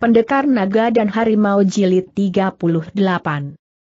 Pendekar Naga dan Harimau Jilid 38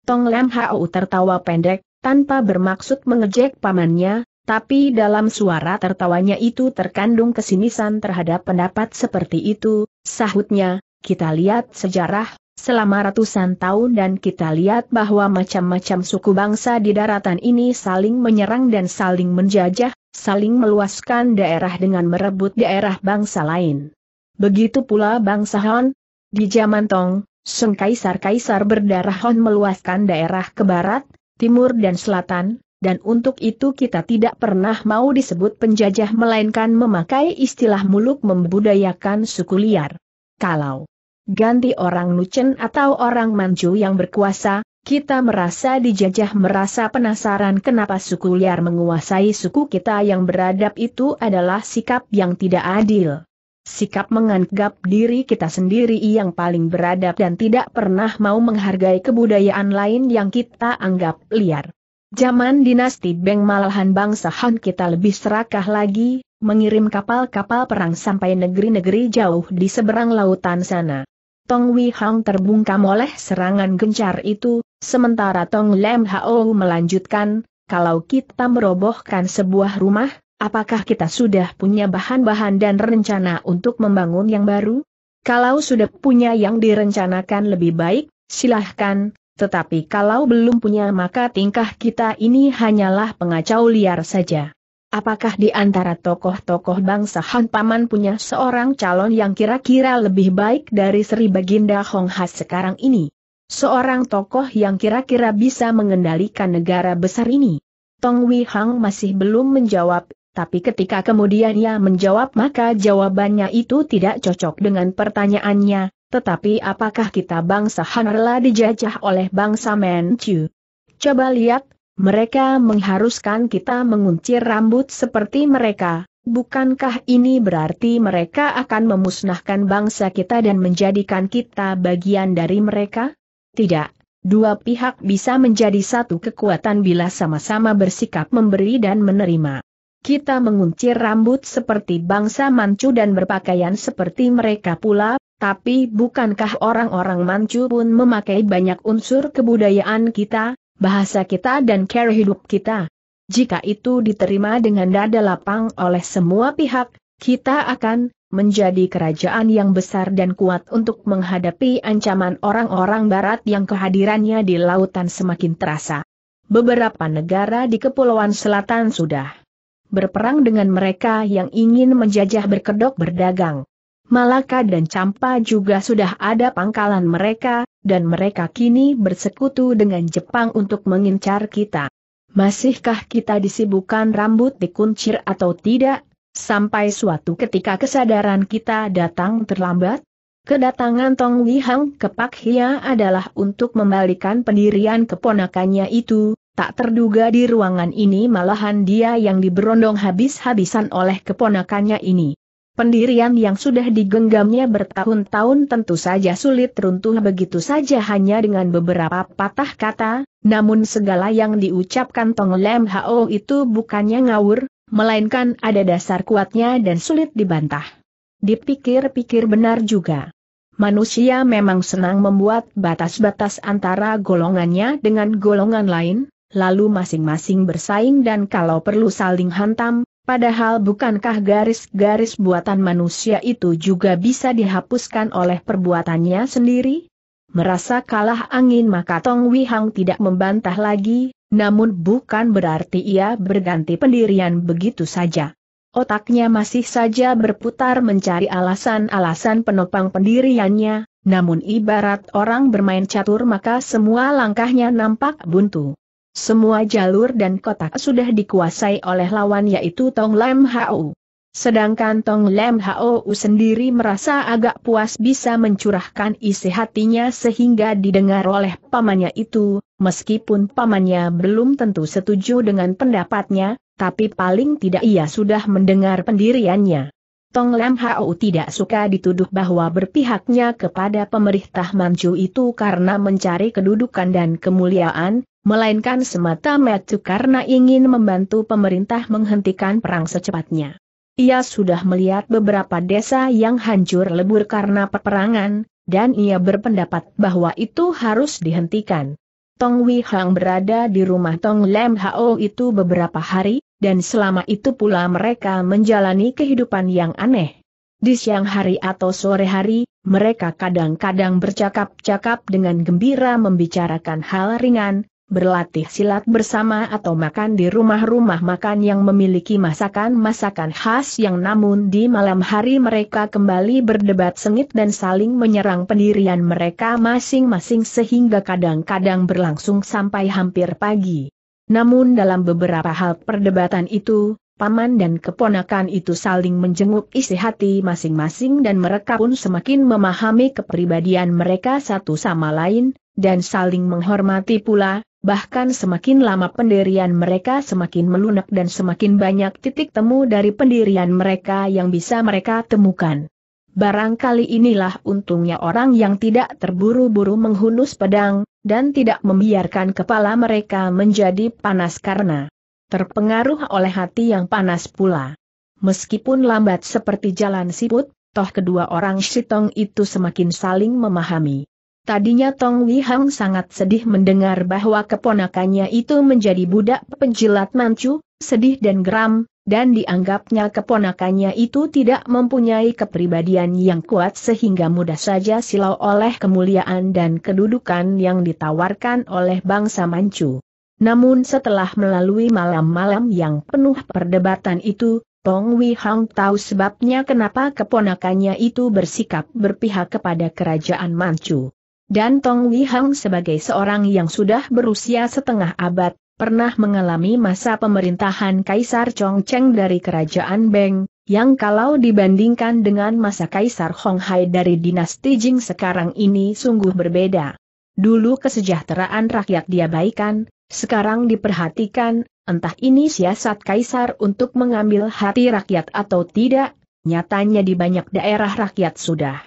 Tong Lam Hao tertawa pendek, tanpa bermaksud mengejek pamannya, tapi dalam suara tertawanya itu terkandung kesinisan terhadap pendapat seperti itu, sahutnya, kita lihat sejarah, selama ratusan tahun dan kita lihat bahwa macam-macam suku bangsa di daratan ini saling menyerang dan saling menjajah, saling meluaskan daerah dengan merebut daerah bangsa lain. Begitu pula bangsa Han, di zaman Tong, Sung Kaisar-Kaisar berdarah Hon meluaskan daerah ke barat, timur dan selatan, dan untuk itu kita tidak pernah mau disebut penjajah melainkan memakai istilah muluk membudayakan suku liar. Kalau ganti orang Nuchen atau orang Manchu yang berkuasa, kita merasa dijajah merasa penasaran kenapa suku liar menguasai suku kita yang beradab itu adalah sikap yang tidak adil sikap menganggap diri kita sendiri yang paling beradab dan tidak pernah mau menghargai kebudayaan lain yang kita anggap liar. Zaman dinasti Beng malahan bangsa Han kita lebih serakah lagi, mengirim kapal-kapal perang sampai negeri-negeri jauh di seberang lautan sana. Tong Wei Hang terbungkam oleh serangan gencar itu, sementara Tong Lem Hao melanjutkan, kalau kita merobohkan sebuah rumah, Apakah kita sudah punya bahan-bahan dan rencana untuk membangun yang baru? Kalau sudah punya yang direncanakan lebih baik, silahkan, tetapi kalau belum punya maka tingkah kita ini hanyalah pengacau liar saja. Apakah di antara tokoh-tokoh bangsa Han Paman punya seorang calon yang kira-kira lebih baik dari Sri Baginda Hong Has sekarang ini? Seorang tokoh yang kira-kira bisa mengendalikan negara besar ini? Tong Wei Hang masih belum menjawab, tapi ketika kemudian ia menjawab maka jawabannya itu tidak cocok dengan pertanyaannya, tetapi apakah kita bangsa Hanerla dijajah oleh bangsa Manchu? Coba lihat, mereka mengharuskan kita menguncir rambut seperti mereka, bukankah ini berarti mereka akan memusnahkan bangsa kita dan menjadikan kita bagian dari mereka? Tidak, dua pihak bisa menjadi satu kekuatan bila sama-sama bersikap memberi dan menerima kita menguncir rambut seperti bangsa Manchu dan berpakaian seperti mereka pula, tapi bukankah orang-orang Manchu pun memakai banyak unsur kebudayaan kita, bahasa kita dan cara hidup kita? Jika itu diterima dengan dada lapang oleh semua pihak, kita akan menjadi kerajaan yang besar dan kuat untuk menghadapi ancaman orang-orang barat yang kehadirannya di lautan semakin terasa. Beberapa negara di Kepulauan Selatan sudah berperang dengan mereka yang ingin menjajah berkedok berdagang. Malaka dan Campa juga sudah ada pangkalan mereka, dan mereka kini bersekutu dengan Jepang untuk mengincar kita. Masihkah kita disibukkan rambut dikuncir atau tidak, sampai suatu ketika kesadaran kita datang terlambat? Kedatangan Tong Wihang ke Pak Hia adalah untuk membalikan pendirian keponakannya itu, Tak terduga di ruangan ini malahan dia yang diberondong habis-habisan oleh keponakannya ini. Pendirian yang sudah digenggamnya bertahun-tahun tentu saja sulit runtuh begitu saja hanya dengan beberapa patah kata, namun segala yang diucapkan Tong Lem Hao itu bukannya ngawur, melainkan ada dasar kuatnya dan sulit dibantah. Dipikir-pikir benar juga. Manusia memang senang membuat batas-batas antara golongannya dengan golongan lain, lalu masing-masing bersaing dan kalau perlu saling hantam, padahal bukankah garis-garis buatan manusia itu juga bisa dihapuskan oleh perbuatannya sendiri? Merasa kalah angin maka Tong Wihang tidak membantah lagi, namun bukan berarti ia berganti pendirian begitu saja. Otaknya masih saja berputar mencari alasan-alasan penopang pendiriannya, namun ibarat orang bermain catur maka semua langkahnya nampak buntu. Semua jalur dan kotak sudah dikuasai oleh lawan yaitu Tong Lam Hau. Sedangkan Tong Lam Hau sendiri merasa agak puas bisa mencurahkan isi hatinya sehingga didengar oleh pamannya itu, meskipun pamannya belum tentu setuju dengan pendapatnya, tapi paling tidak ia sudah mendengar pendiriannya. Tong Lam Hau tidak suka dituduh bahwa berpihaknya kepada pemerintah Manchu itu karena mencari kedudukan dan kemuliaan, melainkan semata-mata karena ingin membantu pemerintah menghentikan perang secepatnya. Ia sudah melihat beberapa desa yang hancur lebur karena peperangan, dan ia berpendapat bahwa itu harus dihentikan. Tong Wei Hang berada di rumah Tong Lem Hao itu beberapa hari, dan selama itu pula mereka menjalani kehidupan yang aneh. Di siang hari atau sore hari, mereka kadang-kadang bercakap-cakap dengan gembira membicarakan hal ringan, berlatih silat bersama atau makan di rumah-rumah makan yang memiliki masakan-masakan khas yang namun di malam hari mereka kembali berdebat sengit dan saling menyerang pendirian mereka masing-masing sehingga kadang-kadang berlangsung sampai hampir pagi. Namun dalam beberapa hal perdebatan itu, paman dan keponakan itu saling menjenguk isi hati masing-masing dan mereka pun semakin memahami kepribadian mereka satu sama lain, dan saling menghormati pula, Bahkan semakin lama pendirian mereka semakin melunak dan semakin banyak titik temu dari pendirian mereka yang bisa mereka temukan. Barangkali inilah untungnya orang yang tidak terburu-buru menghunus pedang, dan tidak membiarkan kepala mereka menjadi panas karena terpengaruh oleh hati yang panas pula. Meskipun lambat seperti jalan siput, toh kedua orang sitong itu semakin saling memahami. Tadinya Tong Wihang sangat sedih mendengar bahwa keponakannya itu menjadi budak penjilat mancu, sedih dan geram, dan dianggapnya keponakannya itu tidak mempunyai kepribadian yang kuat sehingga mudah saja silau oleh kemuliaan dan kedudukan yang ditawarkan oleh bangsa mancu. Namun setelah melalui malam-malam yang penuh perdebatan itu, Tong Wihang Hang tahu sebabnya kenapa keponakannya itu bersikap berpihak kepada kerajaan Manchu. Dan Tong Wihang sebagai seorang yang sudah berusia setengah abad, pernah mengalami masa pemerintahan Kaisar Chongcheng dari Kerajaan Beng, yang kalau dibandingkan dengan masa Kaisar Honghai dari dinasti Jing sekarang ini sungguh berbeda. Dulu kesejahteraan rakyat diabaikan, sekarang diperhatikan, entah ini siasat Kaisar untuk mengambil hati rakyat atau tidak, nyatanya di banyak daerah rakyat sudah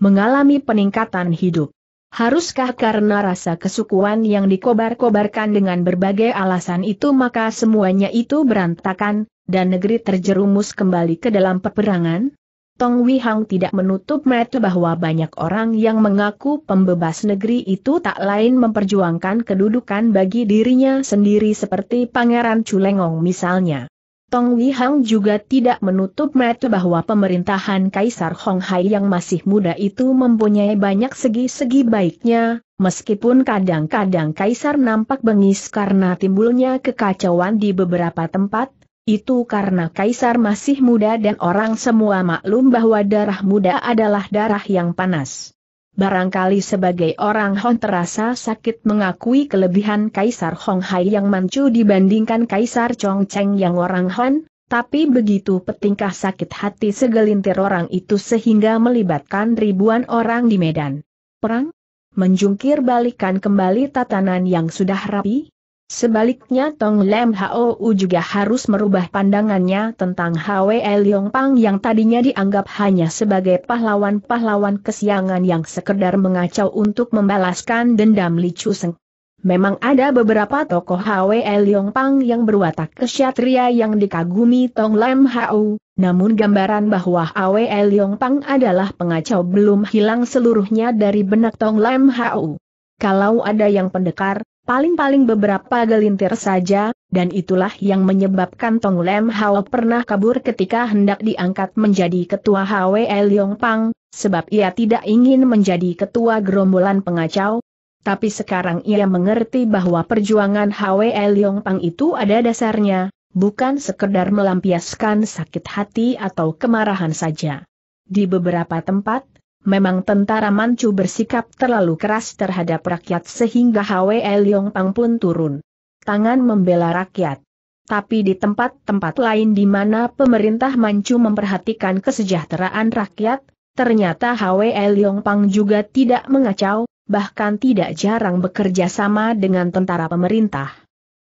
mengalami peningkatan hidup. Haruskah karena rasa kesukuan yang dikobar-kobarkan dengan berbagai alasan itu maka semuanya itu berantakan, dan negeri terjerumus kembali ke dalam peperangan? Tong Wihang tidak menutup mata bahwa banyak orang yang mengaku pembebas negeri itu tak lain memperjuangkan kedudukan bagi dirinya sendiri seperti Pangeran Culengong misalnya. Tong Wihang juga tidak menutup mata bahwa pemerintahan Kaisar Hong Hai yang masih muda itu mempunyai banyak segi-segi baiknya, meskipun kadang-kadang Kaisar nampak bengis karena timbulnya kekacauan di beberapa tempat, itu karena Kaisar masih muda dan orang semua maklum bahwa darah muda adalah darah yang panas. Barangkali sebagai orang Hon terasa sakit mengakui kelebihan Kaisar Hong Hai yang mancu dibandingkan Kaisar Chong Cheng yang orang Hon, tapi begitu petingkah sakit hati segelintir orang itu sehingga melibatkan ribuan orang di Medan. Perang? Menjungkir balikan kembali tatanan yang sudah rapi? Sebaliknya Tong Lem Hou juga harus merubah pandangannya tentang Hwe Leong Pang yang tadinya dianggap hanya sebagai pahlawan-pahlawan kesiangan yang sekedar mengacau untuk membalaskan dendam Li Chuseng. Memang ada beberapa tokoh Hwe Leong Pang yang berwatak kesatria yang dikagumi Tong Lem Hou, namun gambaran bahwa Hwe Leong Pang adalah pengacau belum hilang seluruhnya dari benak Tong Lem Hou. Kalau ada yang pendekar, paling-paling beberapa gelintir saja, dan itulah yang menyebabkan Tong Lem Hao pernah kabur ketika hendak diangkat menjadi ketua HWE Leong Pang, sebab ia tidak ingin menjadi ketua gerombolan pengacau. Tapi sekarang ia mengerti bahwa perjuangan HWE Leong Pang itu ada dasarnya, bukan sekedar melampiaskan sakit hati atau kemarahan saja. Di beberapa tempat, memang tentara Manchu bersikap terlalu keras terhadap rakyat sehingga Hwe Leong Pang pun turun. Tangan membela rakyat. Tapi di tempat-tempat lain di mana pemerintah Manchu memperhatikan kesejahteraan rakyat, ternyata Hwe Leong Pang juga tidak mengacau, bahkan tidak jarang bekerja sama dengan tentara pemerintah.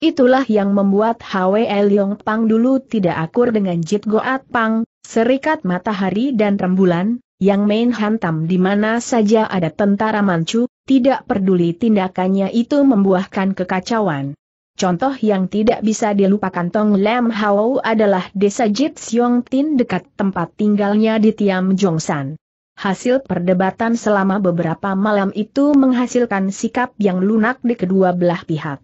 Itulah yang membuat Hwe Leong Pang dulu tidak akur dengan Jit Goat Pang, Serikat Matahari dan Rembulan, yang main hantam di mana saja ada tentara Manchu, tidak peduli tindakannya itu membuahkan kekacauan. Contoh yang tidak bisa dilupakan Tong Lam Hao adalah desa Jit Siong Tin dekat tempat tinggalnya di Tiam Jongsan. Hasil perdebatan selama beberapa malam itu menghasilkan sikap yang lunak di kedua belah pihak.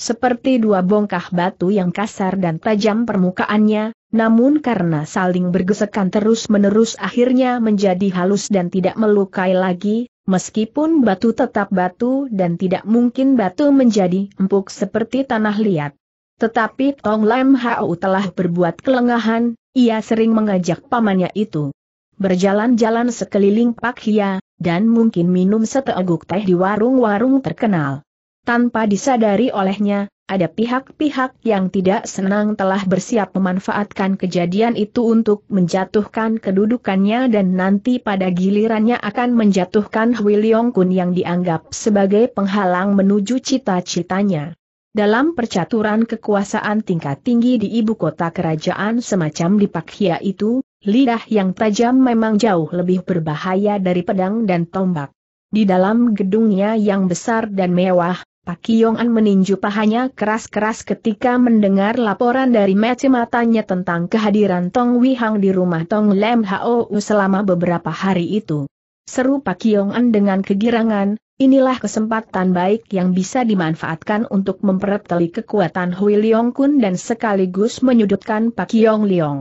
Seperti dua bongkah batu yang kasar dan tajam permukaannya, namun karena saling bergesekan terus-menerus akhirnya menjadi halus dan tidak melukai lagi, meskipun batu tetap batu dan tidak mungkin batu menjadi empuk seperti tanah liat. Tetapi Tong Lam Hao telah berbuat kelengahan, ia sering mengajak pamannya itu berjalan-jalan sekeliling Pak Hia, dan mungkin minum seteguk teh di warung-warung terkenal. Tanpa disadari olehnya, ada pihak-pihak yang tidak senang telah bersiap memanfaatkan kejadian itu untuk menjatuhkan kedudukannya dan nanti pada gilirannya akan menjatuhkan Hui Leong Kun yang dianggap sebagai penghalang menuju cita-citanya. Dalam percaturan kekuasaan tingkat tinggi di ibu kota kerajaan semacam di Pakhia itu, lidah yang tajam memang jauh lebih berbahaya dari pedang dan tombak. Di dalam gedungnya yang besar dan mewah, Pak Yong An meninju pahanya keras-keras ketika mendengar laporan dari mece matanya tentang kehadiran Tong Wihang di rumah Tong Lem Hao selama beberapa hari itu. Seru Pak Yong An dengan kegirangan, inilah kesempatan baik yang bisa dimanfaatkan untuk memperteli kekuatan Hui Leong Kun dan sekaligus menyudutkan Pak Yong Leong.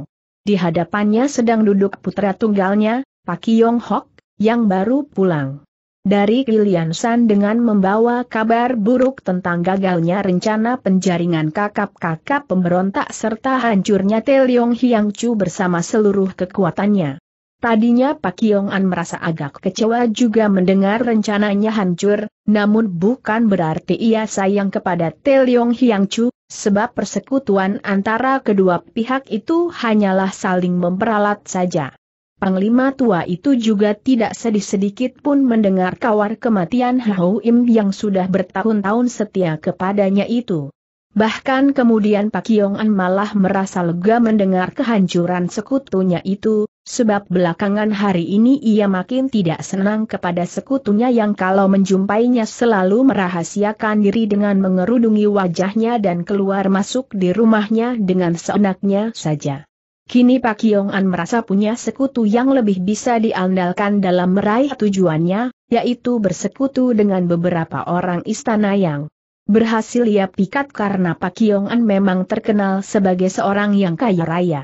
Di hadapannya sedang duduk putra tunggalnya, Pak Yong Hok, yang baru pulang dari Kilian San dengan membawa kabar buruk tentang gagalnya rencana penjaringan kakap-kakap pemberontak serta hancurnya Teliong Hiang Chu bersama seluruh kekuatannya. Tadinya Pak Yong An merasa agak kecewa juga mendengar rencananya hancur, namun bukan berarti ia sayang kepada Teliong Hiang Chu, sebab persekutuan antara kedua pihak itu hanyalah saling memperalat saja. Panglima tua itu juga tidak sedih sedikit pun mendengar kawar kematian Hao Im yang sudah bertahun-tahun setia kepadanya itu. Bahkan kemudian Pak An malah merasa lega mendengar kehancuran sekutunya itu, sebab belakangan hari ini ia makin tidak senang kepada sekutunya yang kalau menjumpainya selalu merahasiakan diri dengan mengerudungi wajahnya dan keluar masuk di rumahnya dengan seenaknya saja. Kini Pak Yong-an merasa punya sekutu yang lebih bisa diandalkan dalam meraih tujuannya, yaitu bersekutu dengan beberapa orang istana yang berhasil ia pikat karena Pak Yong-an memang terkenal sebagai seorang yang kaya raya.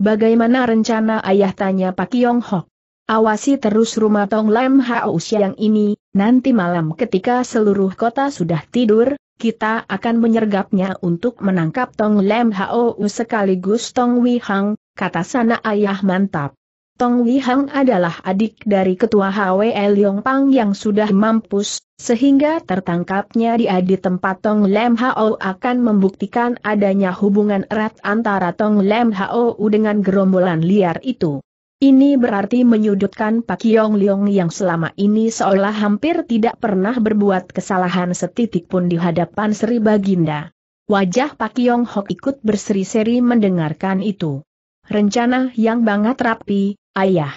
Bagaimana rencana ayah tanya Pak Yong Hok? Awasi terus rumah Tong Lam Hao Siang ini, nanti malam ketika seluruh kota sudah tidur, kita akan menyergapnya untuk menangkap Tong Lem Hao sekaligus Tong Wei Hang, kata sana ayah mantap. Tong Wei Hang adalah adik dari ketua HW Liong Pang yang sudah mampus, sehingga tertangkapnya dia di tempat Tong Lem Hao akan membuktikan adanya hubungan erat antara Tong Lem Hao dengan gerombolan liar itu. Ini berarti menyudutkan Pak Yong Leong yang selama ini seolah hampir tidak pernah berbuat kesalahan setitik pun di hadapan Sri Baginda. Wajah Pak Yong Hok ikut berseri-seri mendengarkan itu. Rencana yang banget rapi, ayah.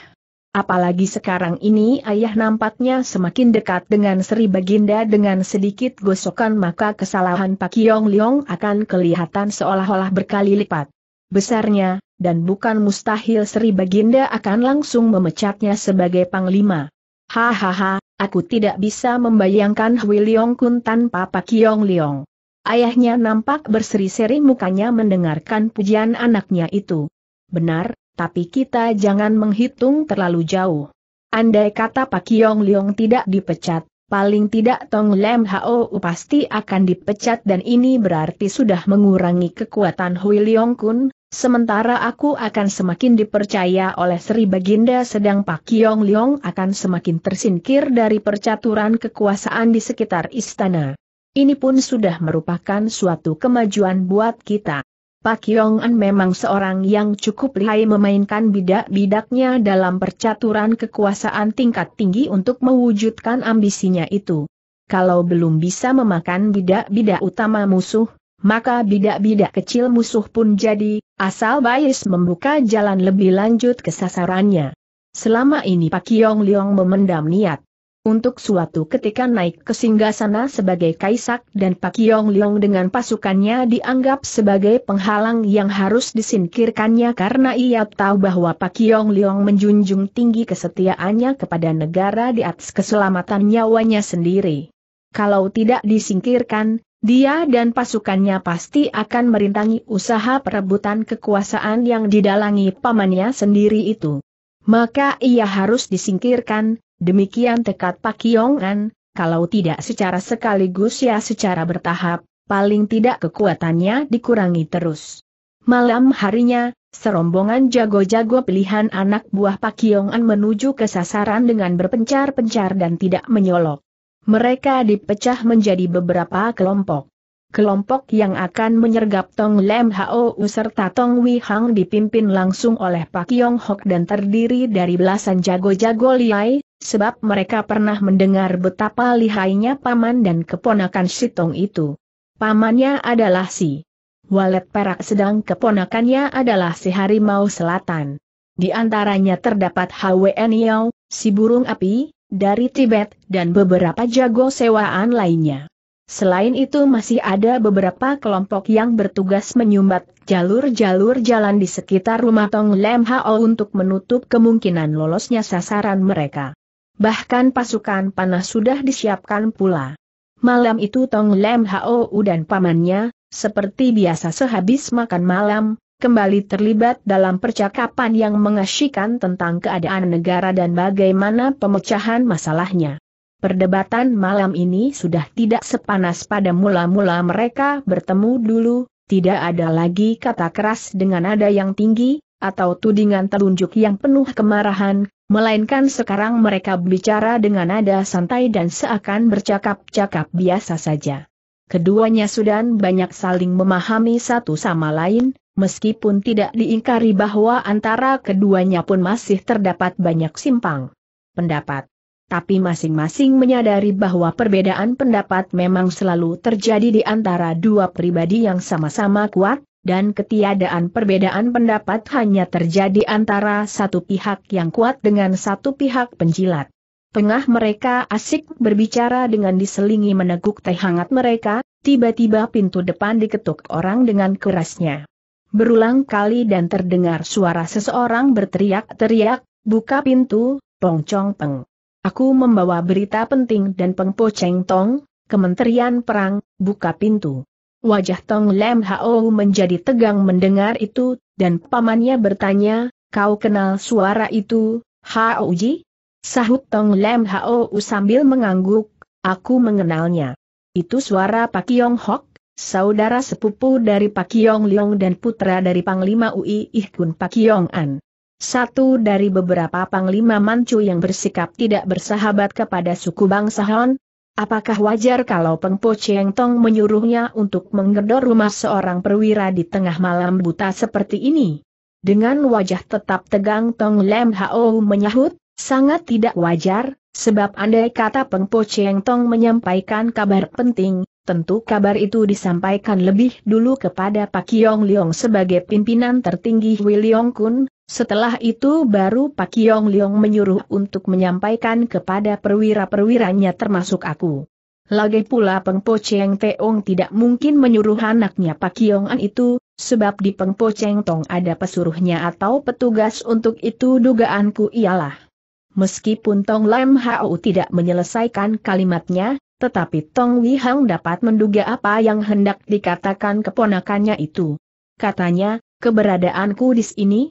Apalagi sekarang ini ayah nampaknya semakin dekat dengan Sri Baginda dengan sedikit gosokan maka kesalahan Pak Yong Leong akan kelihatan seolah-olah berkali lipat. Besarnya, dan bukan mustahil Sri Baginda akan langsung memecatnya sebagai panglima. Hahaha, aku tidak bisa membayangkan Hui Leong Kun tanpa Pak Yong Leong. Ayahnya nampak berseri-seri mukanya mendengarkan pujian anaknya itu. Benar, tapi kita jangan menghitung terlalu jauh. Andai kata Pak Yong Leong tidak dipecat, paling tidak Tong Lem Hao pasti akan dipecat dan ini berarti sudah mengurangi kekuatan Hui Leong Kun, Sementara aku akan semakin dipercaya oleh Sri Baginda sedang Pak Yong Liong akan semakin tersingkir dari percaturan kekuasaan di sekitar istana. Ini pun sudah merupakan suatu kemajuan buat kita. Pak Yong An memang seorang yang cukup lihai memainkan bidak-bidaknya dalam percaturan kekuasaan tingkat tinggi untuk mewujudkan ambisinya itu. Kalau belum bisa memakan bidak-bidak utama musuh, maka bidak-bidak kecil musuh pun jadi, asal Bayis membuka jalan lebih lanjut ke sasarannya. Selama ini Pak Yong Leong memendam niat. Untuk suatu ketika naik ke singgasana sebagai kaisak dan Pak Yong Leong dengan pasukannya dianggap sebagai penghalang yang harus disingkirkannya karena ia tahu bahwa Pak Yong Leong menjunjung tinggi kesetiaannya kepada negara di atas keselamatan nyawanya sendiri. Kalau tidak disingkirkan, dia dan pasukannya pasti akan merintangi usaha perebutan kekuasaan yang didalangi pamannya sendiri itu. Maka ia harus disingkirkan, demikian tekad Pak Yongan, kalau tidak secara sekaligus ya secara bertahap, paling tidak kekuatannya dikurangi terus. Malam harinya, serombongan jago-jago pilihan anak buah Pak Yongan menuju ke sasaran dengan berpencar-pencar dan tidak menyolok. Mereka dipecah menjadi beberapa kelompok. Kelompok yang akan menyergap Tong Lem Hao serta Tong Wei Hang dipimpin langsung oleh Pak Yong Hok dan terdiri dari belasan jago-jago liai, sebab mereka pernah mendengar betapa lihainya paman dan keponakan si Tong itu. Pamannya adalah si Walet Perak sedang keponakannya adalah si Harimau Selatan. Di antaranya terdapat Hwen Niao, si burung api, dari Tibet, dan beberapa jago sewaan lainnya. Selain itu masih ada beberapa kelompok yang bertugas menyumbat jalur-jalur jalan di sekitar rumah Tong Lem Hao untuk menutup kemungkinan lolosnya sasaran mereka. Bahkan pasukan panah sudah disiapkan pula. Malam itu Tong Lem Hao dan pamannya, seperti biasa sehabis makan malam, kembali terlibat dalam percakapan yang mengasyikan tentang keadaan negara dan bagaimana pemecahan masalahnya. Perdebatan malam ini sudah tidak sepanas pada mula-mula mereka bertemu dulu, tidak ada lagi kata keras dengan nada yang tinggi, atau tudingan telunjuk yang penuh kemarahan, melainkan sekarang mereka bicara dengan nada santai dan seakan bercakap-cakap biasa saja. Keduanya sudah banyak saling memahami satu sama lain, meskipun tidak diingkari bahwa antara keduanya pun masih terdapat banyak simpang pendapat. Tapi masing-masing menyadari bahwa perbedaan pendapat memang selalu terjadi di antara dua pribadi yang sama-sama kuat, dan ketiadaan perbedaan pendapat hanya terjadi antara satu pihak yang kuat dengan satu pihak penjilat. Tengah mereka asik berbicara dengan diselingi meneguk teh hangat mereka, tiba-tiba pintu depan diketuk orang dengan kerasnya. Berulang kali dan terdengar suara seseorang berteriak-teriak, buka pintu, tong Chong peng. Aku membawa berita penting dan pengpo ceng tong, kementerian perang, buka pintu. Wajah Tong Lem Hao menjadi tegang mendengar itu, dan pamannya bertanya, kau kenal suara itu, Hao Ji? Sahut Tong Lem Hao sambil mengangguk, aku mengenalnya. Itu suara Pak Yong Hok, saudara sepupu dari Pak Yong Leong dan putra dari Panglima UI Ihkun Pak Yong An. Satu dari beberapa Panglima Manchu yang bersikap tidak bersahabat kepada suku bangsa Han, Apakah wajar kalau Peng Po Cheng Tong menyuruhnya untuk menggedor rumah seorang perwira di tengah malam buta seperti ini? Dengan wajah tetap tegang Tong Lem Hao menyahut, Sangat tidak wajar, sebab andai kata Peng Po Cheng Tong menyampaikan kabar penting, tentu kabar itu disampaikan lebih dulu kepada Pak Yong Leong sebagai pimpinan tertinggi Leong Kun, setelah itu baru Pak Yong Leong menyuruh untuk menyampaikan kepada perwira-perwiranya termasuk aku. Lagi pula Peng Po Cheng Teong tidak mungkin menyuruh anaknya Pak Yong An itu, sebab di Peng Po Cheng Tong ada pesuruhnya atau petugas untuk itu dugaanku ialah Meskipun Tong Lam Hau tidak menyelesaikan kalimatnya, tetapi Tong Wi Hang dapat menduga apa yang hendak dikatakan keponakannya itu. Katanya, keberadaanku di sini?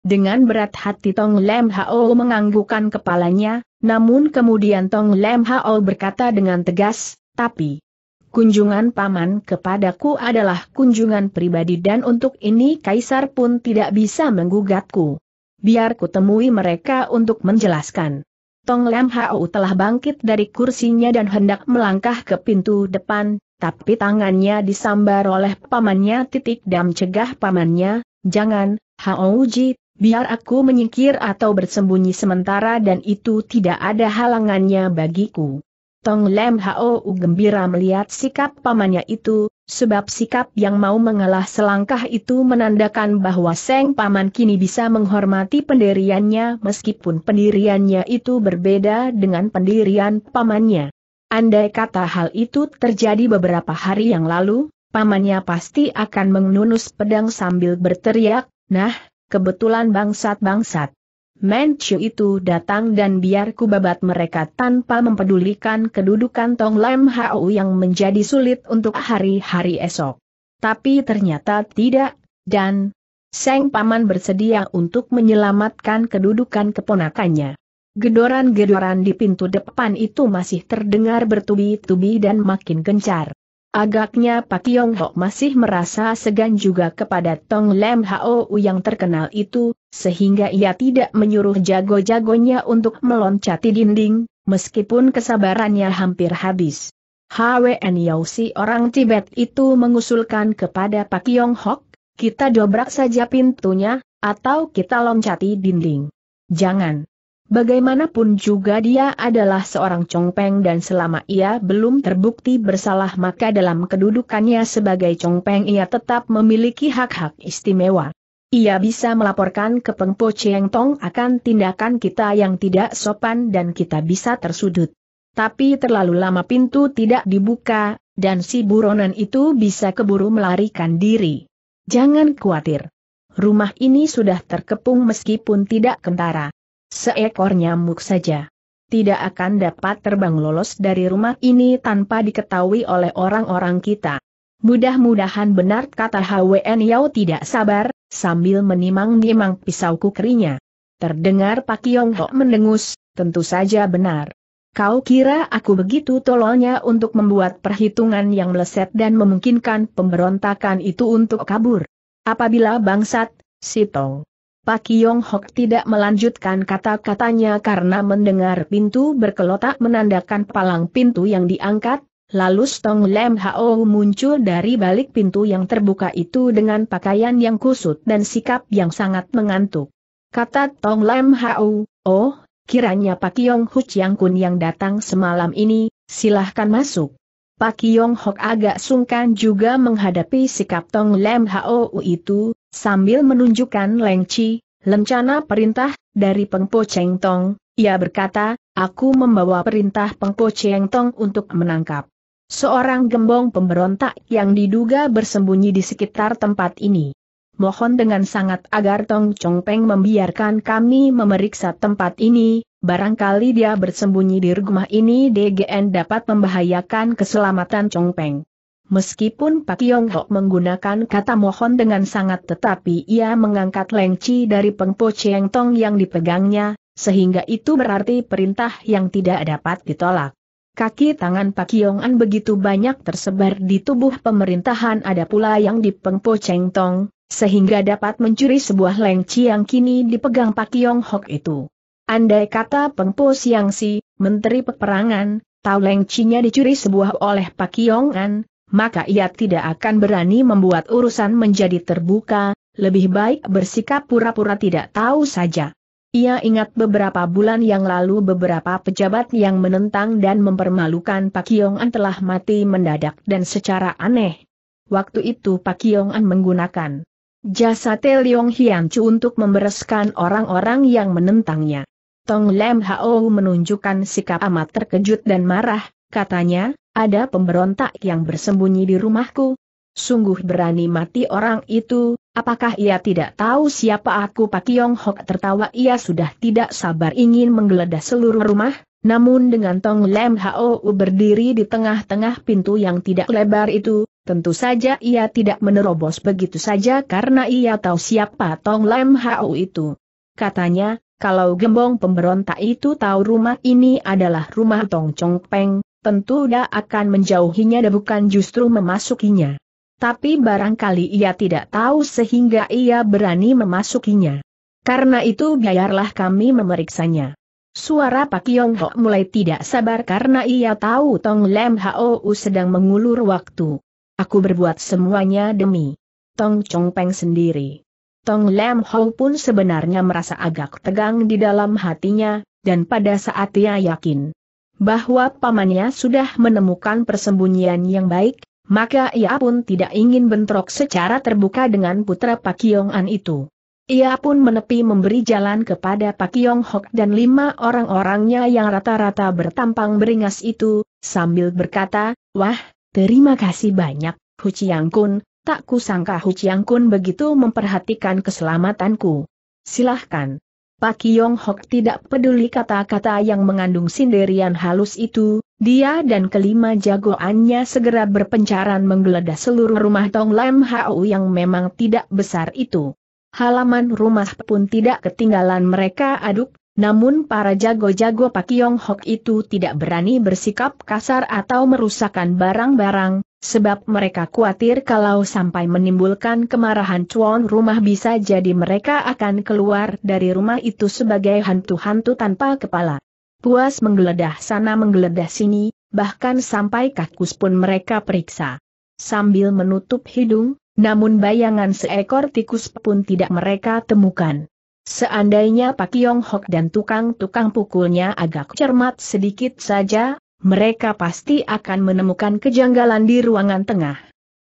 Dengan berat hati Tong Lam Hao menganggukkan kepalanya, namun kemudian Tong Lam Hao berkata dengan tegas, tapi kunjungan paman kepadaku adalah kunjungan pribadi dan untuk ini kaisar pun tidak bisa menggugatku biar ku temui mereka untuk menjelaskan. Tong Lam Hao telah bangkit dari kursinya dan hendak melangkah ke pintu depan, tapi tangannya disambar oleh pamannya titik dam cegah pamannya, jangan, Hao Ji, biar aku menyingkir atau bersembunyi sementara dan itu tidak ada halangannya bagiku. Tong Lem Hao gembira melihat sikap pamannya itu, sebab sikap yang mau mengalah selangkah itu menandakan bahwa Seng Paman kini bisa menghormati pendiriannya meskipun pendiriannya itu berbeda dengan pendirian pamannya. Andai kata hal itu terjadi beberapa hari yang lalu, pamannya pasti akan mengunus pedang sambil berteriak, nah, kebetulan bangsat-bangsat. Menchu itu datang dan biarku babat mereka tanpa mempedulikan kedudukan Tong Lam Hau yang menjadi sulit untuk hari-hari esok. Tapi ternyata tidak, dan Seng Paman bersedia untuk menyelamatkan kedudukan keponakannya. Gedoran-gedoran di pintu depan itu masih terdengar bertubi-tubi dan makin gencar. Agaknya Pak Yong Ho masih merasa segan juga kepada Tong Lam Hau yang terkenal itu, sehingga ia tidak menyuruh jago-jagonya untuk meloncati dinding, meskipun kesabarannya hampir habis. HWN Yao si orang Tibet itu mengusulkan kepada Pak Yong Hok, kita dobrak saja pintunya, atau kita loncati dinding. Jangan. Bagaimanapun juga dia adalah seorang congpeng dan selama ia belum terbukti bersalah maka dalam kedudukannya sebagai congpeng ia tetap memiliki hak-hak istimewa. Ia bisa melaporkan ke Peng Cheng Tong akan tindakan kita yang tidak sopan dan kita bisa tersudut. Tapi terlalu lama pintu tidak dibuka, dan si buronan itu bisa keburu melarikan diri. Jangan khawatir. Rumah ini sudah terkepung meskipun tidak kentara. Seekor nyamuk saja. Tidak akan dapat terbang lolos dari rumah ini tanpa diketahui oleh orang-orang kita. Mudah-mudahan benar kata HWN Yao tidak sabar, sambil menimang-nimang pisau kukrinya. Terdengar Pak Yong Ho mendengus, tentu saja benar. Kau kira aku begitu tololnya untuk membuat perhitungan yang meleset dan memungkinkan pemberontakan itu untuk kabur. Apabila bangsat, si Tong. Pak Yong Hok tidak melanjutkan kata-katanya karena mendengar pintu berkelotak menandakan palang pintu yang diangkat, Lalu Stong Lem Hao muncul dari balik pintu yang terbuka itu dengan pakaian yang kusut dan sikap yang sangat mengantuk. Kata Tong Lem Hao, oh, kiranya Pak Yong Hu Chiang Kun yang datang semalam ini, silahkan masuk. Pak Yong Hok agak sungkan juga menghadapi sikap Tong Lem Hao itu, sambil menunjukkan lengci, lencana perintah, dari Pengpo Cheng Tong, ia berkata, aku membawa perintah Pengpo Cheng Tong untuk menangkap Seorang gembong pemberontak yang diduga bersembunyi di sekitar tempat ini. Mohon dengan sangat agar Tong Chong Peng membiarkan kami memeriksa tempat ini, barangkali dia bersembunyi di rumah ini DGN dapat membahayakan keselamatan Chong Peng. Meskipun Pak Yong Hok menggunakan kata mohon dengan sangat tetapi ia mengangkat lengci dari pengpo Cheng Tong yang dipegangnya, sehingga itu berarti perintah yang tidak dapat ditolak. Kaki tangan Pak Yong-an begitu banyak tersebar di tubuh pemerintahan ada pula yang di Pengpo Cheng Tong, sehingga dapat mencuri sebuah lengci yang kini dipegang Pak Yong Hok itu. Andai kata Pengpo Siang Si, Menteri Peperangan, tahu lengcinya dicuri sebuah oleh Pak Yong-an, maka ia tidak akan berani membuat urusan menjadi terbuka, lebih baik bersikap pura-pura tidak tahu saja. Ia ingat beberapa bulan yang lalu beberapa pejabat yang menentang dan mempermalukan Pak Yong-an telah mati mendadak dan secara aneh. Waktu itu Pak Yong-an menggunakan jasa Tel Yong Hian Chu untuk membereskan orang-orang yang menentangnya. Tong Lem Hao menunjukkan sikap amat terkejut dan marah, katanya, ada pemberontak yang bersembunyi di rumahku, Sungguh berani mati orang itu, apakah ia tidak tahu siapa aku Pak Yong Hok tertawa ia sudah tidak sabar ingin menggeledah seluruh rumah, namun dengan Tong Lem HO berdiri di tengah-tengah pintu yang tidak lebar itu, tentu saja ia tidak menerobos begitu saja karena ia tahu siapa Tong Lem HO itu. Katanya, kalau gembong pemberontak itu tahu rumah ini adalah rumah Tong Chong Peng, tentu dia akan menjauhinya dan bukan justru memasukinya tapi barangkali ia tidak tahu sehingga ia berani memasukinya. Karena itu biarlah kami memeriksanya. Suara Pak Yong Ho mulai tidak sabar karena ia tahu Tong Lem Hou sedang mengulur waktu. Aku berbuat semuanya demi Tong Chong Peng sendiri. Tong Lem Hou pun sebenarnya merasa agak tegang di dalam hatinya, dan pada saat ia yakin bahwa pamannya sudah menemukan persembunyian yang baik, maka ia pun tidak ingin bentrok secara terbuka dengan putra Pak Kiong An itu. Ia pun menepi memberi jalan kepada Pak Kiong Hok dan lima orang-orangnya yang rata-rata bertampang beringas itu, sambil berkata, Wah, terima kasih banyak, Hu Chiang Kun, tak kusangka Hu Chiang Kun begitu memperhatikan keselamatanku. Silahkan. Pak Yong Hok tidak peduli kata-kata yang mengandung sindirian halus itu, dia dan kelima jagoannya segera berpencaran menggeledah seluruh rumah Tong Lam Hau yang memang tidak besar itu. Halaman rumah pun tidak ketinggalan mereka aduk, namun para jago-jago Pak Yong Hok itu tidak berani bersikap kasar atau merusakkan barang-barang, sebab mereka khawatir kalau sampai menimbulkan kemarahan cuan rumah bisa jadi mereka akan keluar dari rumah itu sebagai hantu-hantu tanpa kepala. Puas menggeledah sana menggeledah sini, bahkan sampai kakus pun mereka periksa. Sambil menutup hidung, namun bayangan seekor tikus pun tidak mereka temukan. Seandainya Pak Yong Hok dan tukang-tukang pukulnya agak cermat sedikit saja, mereka pasti akan menemukan kejanggalan di ruangan tengah.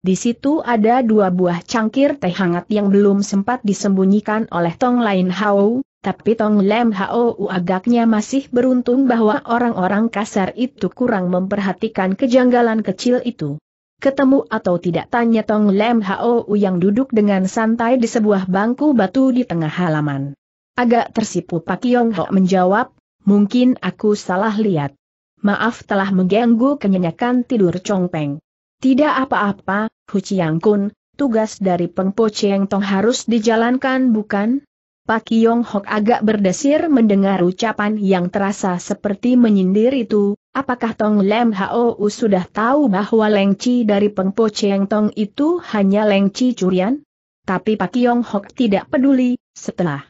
Di situ ada dua buah cangkir teh hangat yang belum sempat disembunyikan oleh Tong Lain Hao, tapi Tong Lem Hao agaknya masih beruntung bahwa orang-orang kasar itu kurang memperhatikan kejanggalan kecil itu. Ketemu atau tidak tanya Tong Lem Hou yang duduk dengan santai di sebuah bangku batu di tengah halaman. Agak tersipu Pak Yong Ho menjawab, mungkin aku salah lihat. Maaf telah mengganggu kenyanyakan tidur Chong Peng. Tidak apa-apa, Hu Chiang Kun, tugas dari Peng Po Cheng Tong harus dijalankan bukan? Pak Yong Hok agak berdesir mendengar ucapan yang terasa seperti menyindir itu, Apakah Tong Lem U sudah tahu bahwa lengci dari Pengpo Cheng Tong itu hanya lengci curian? Tapi Pak Yong Hok tidak peduli, setelah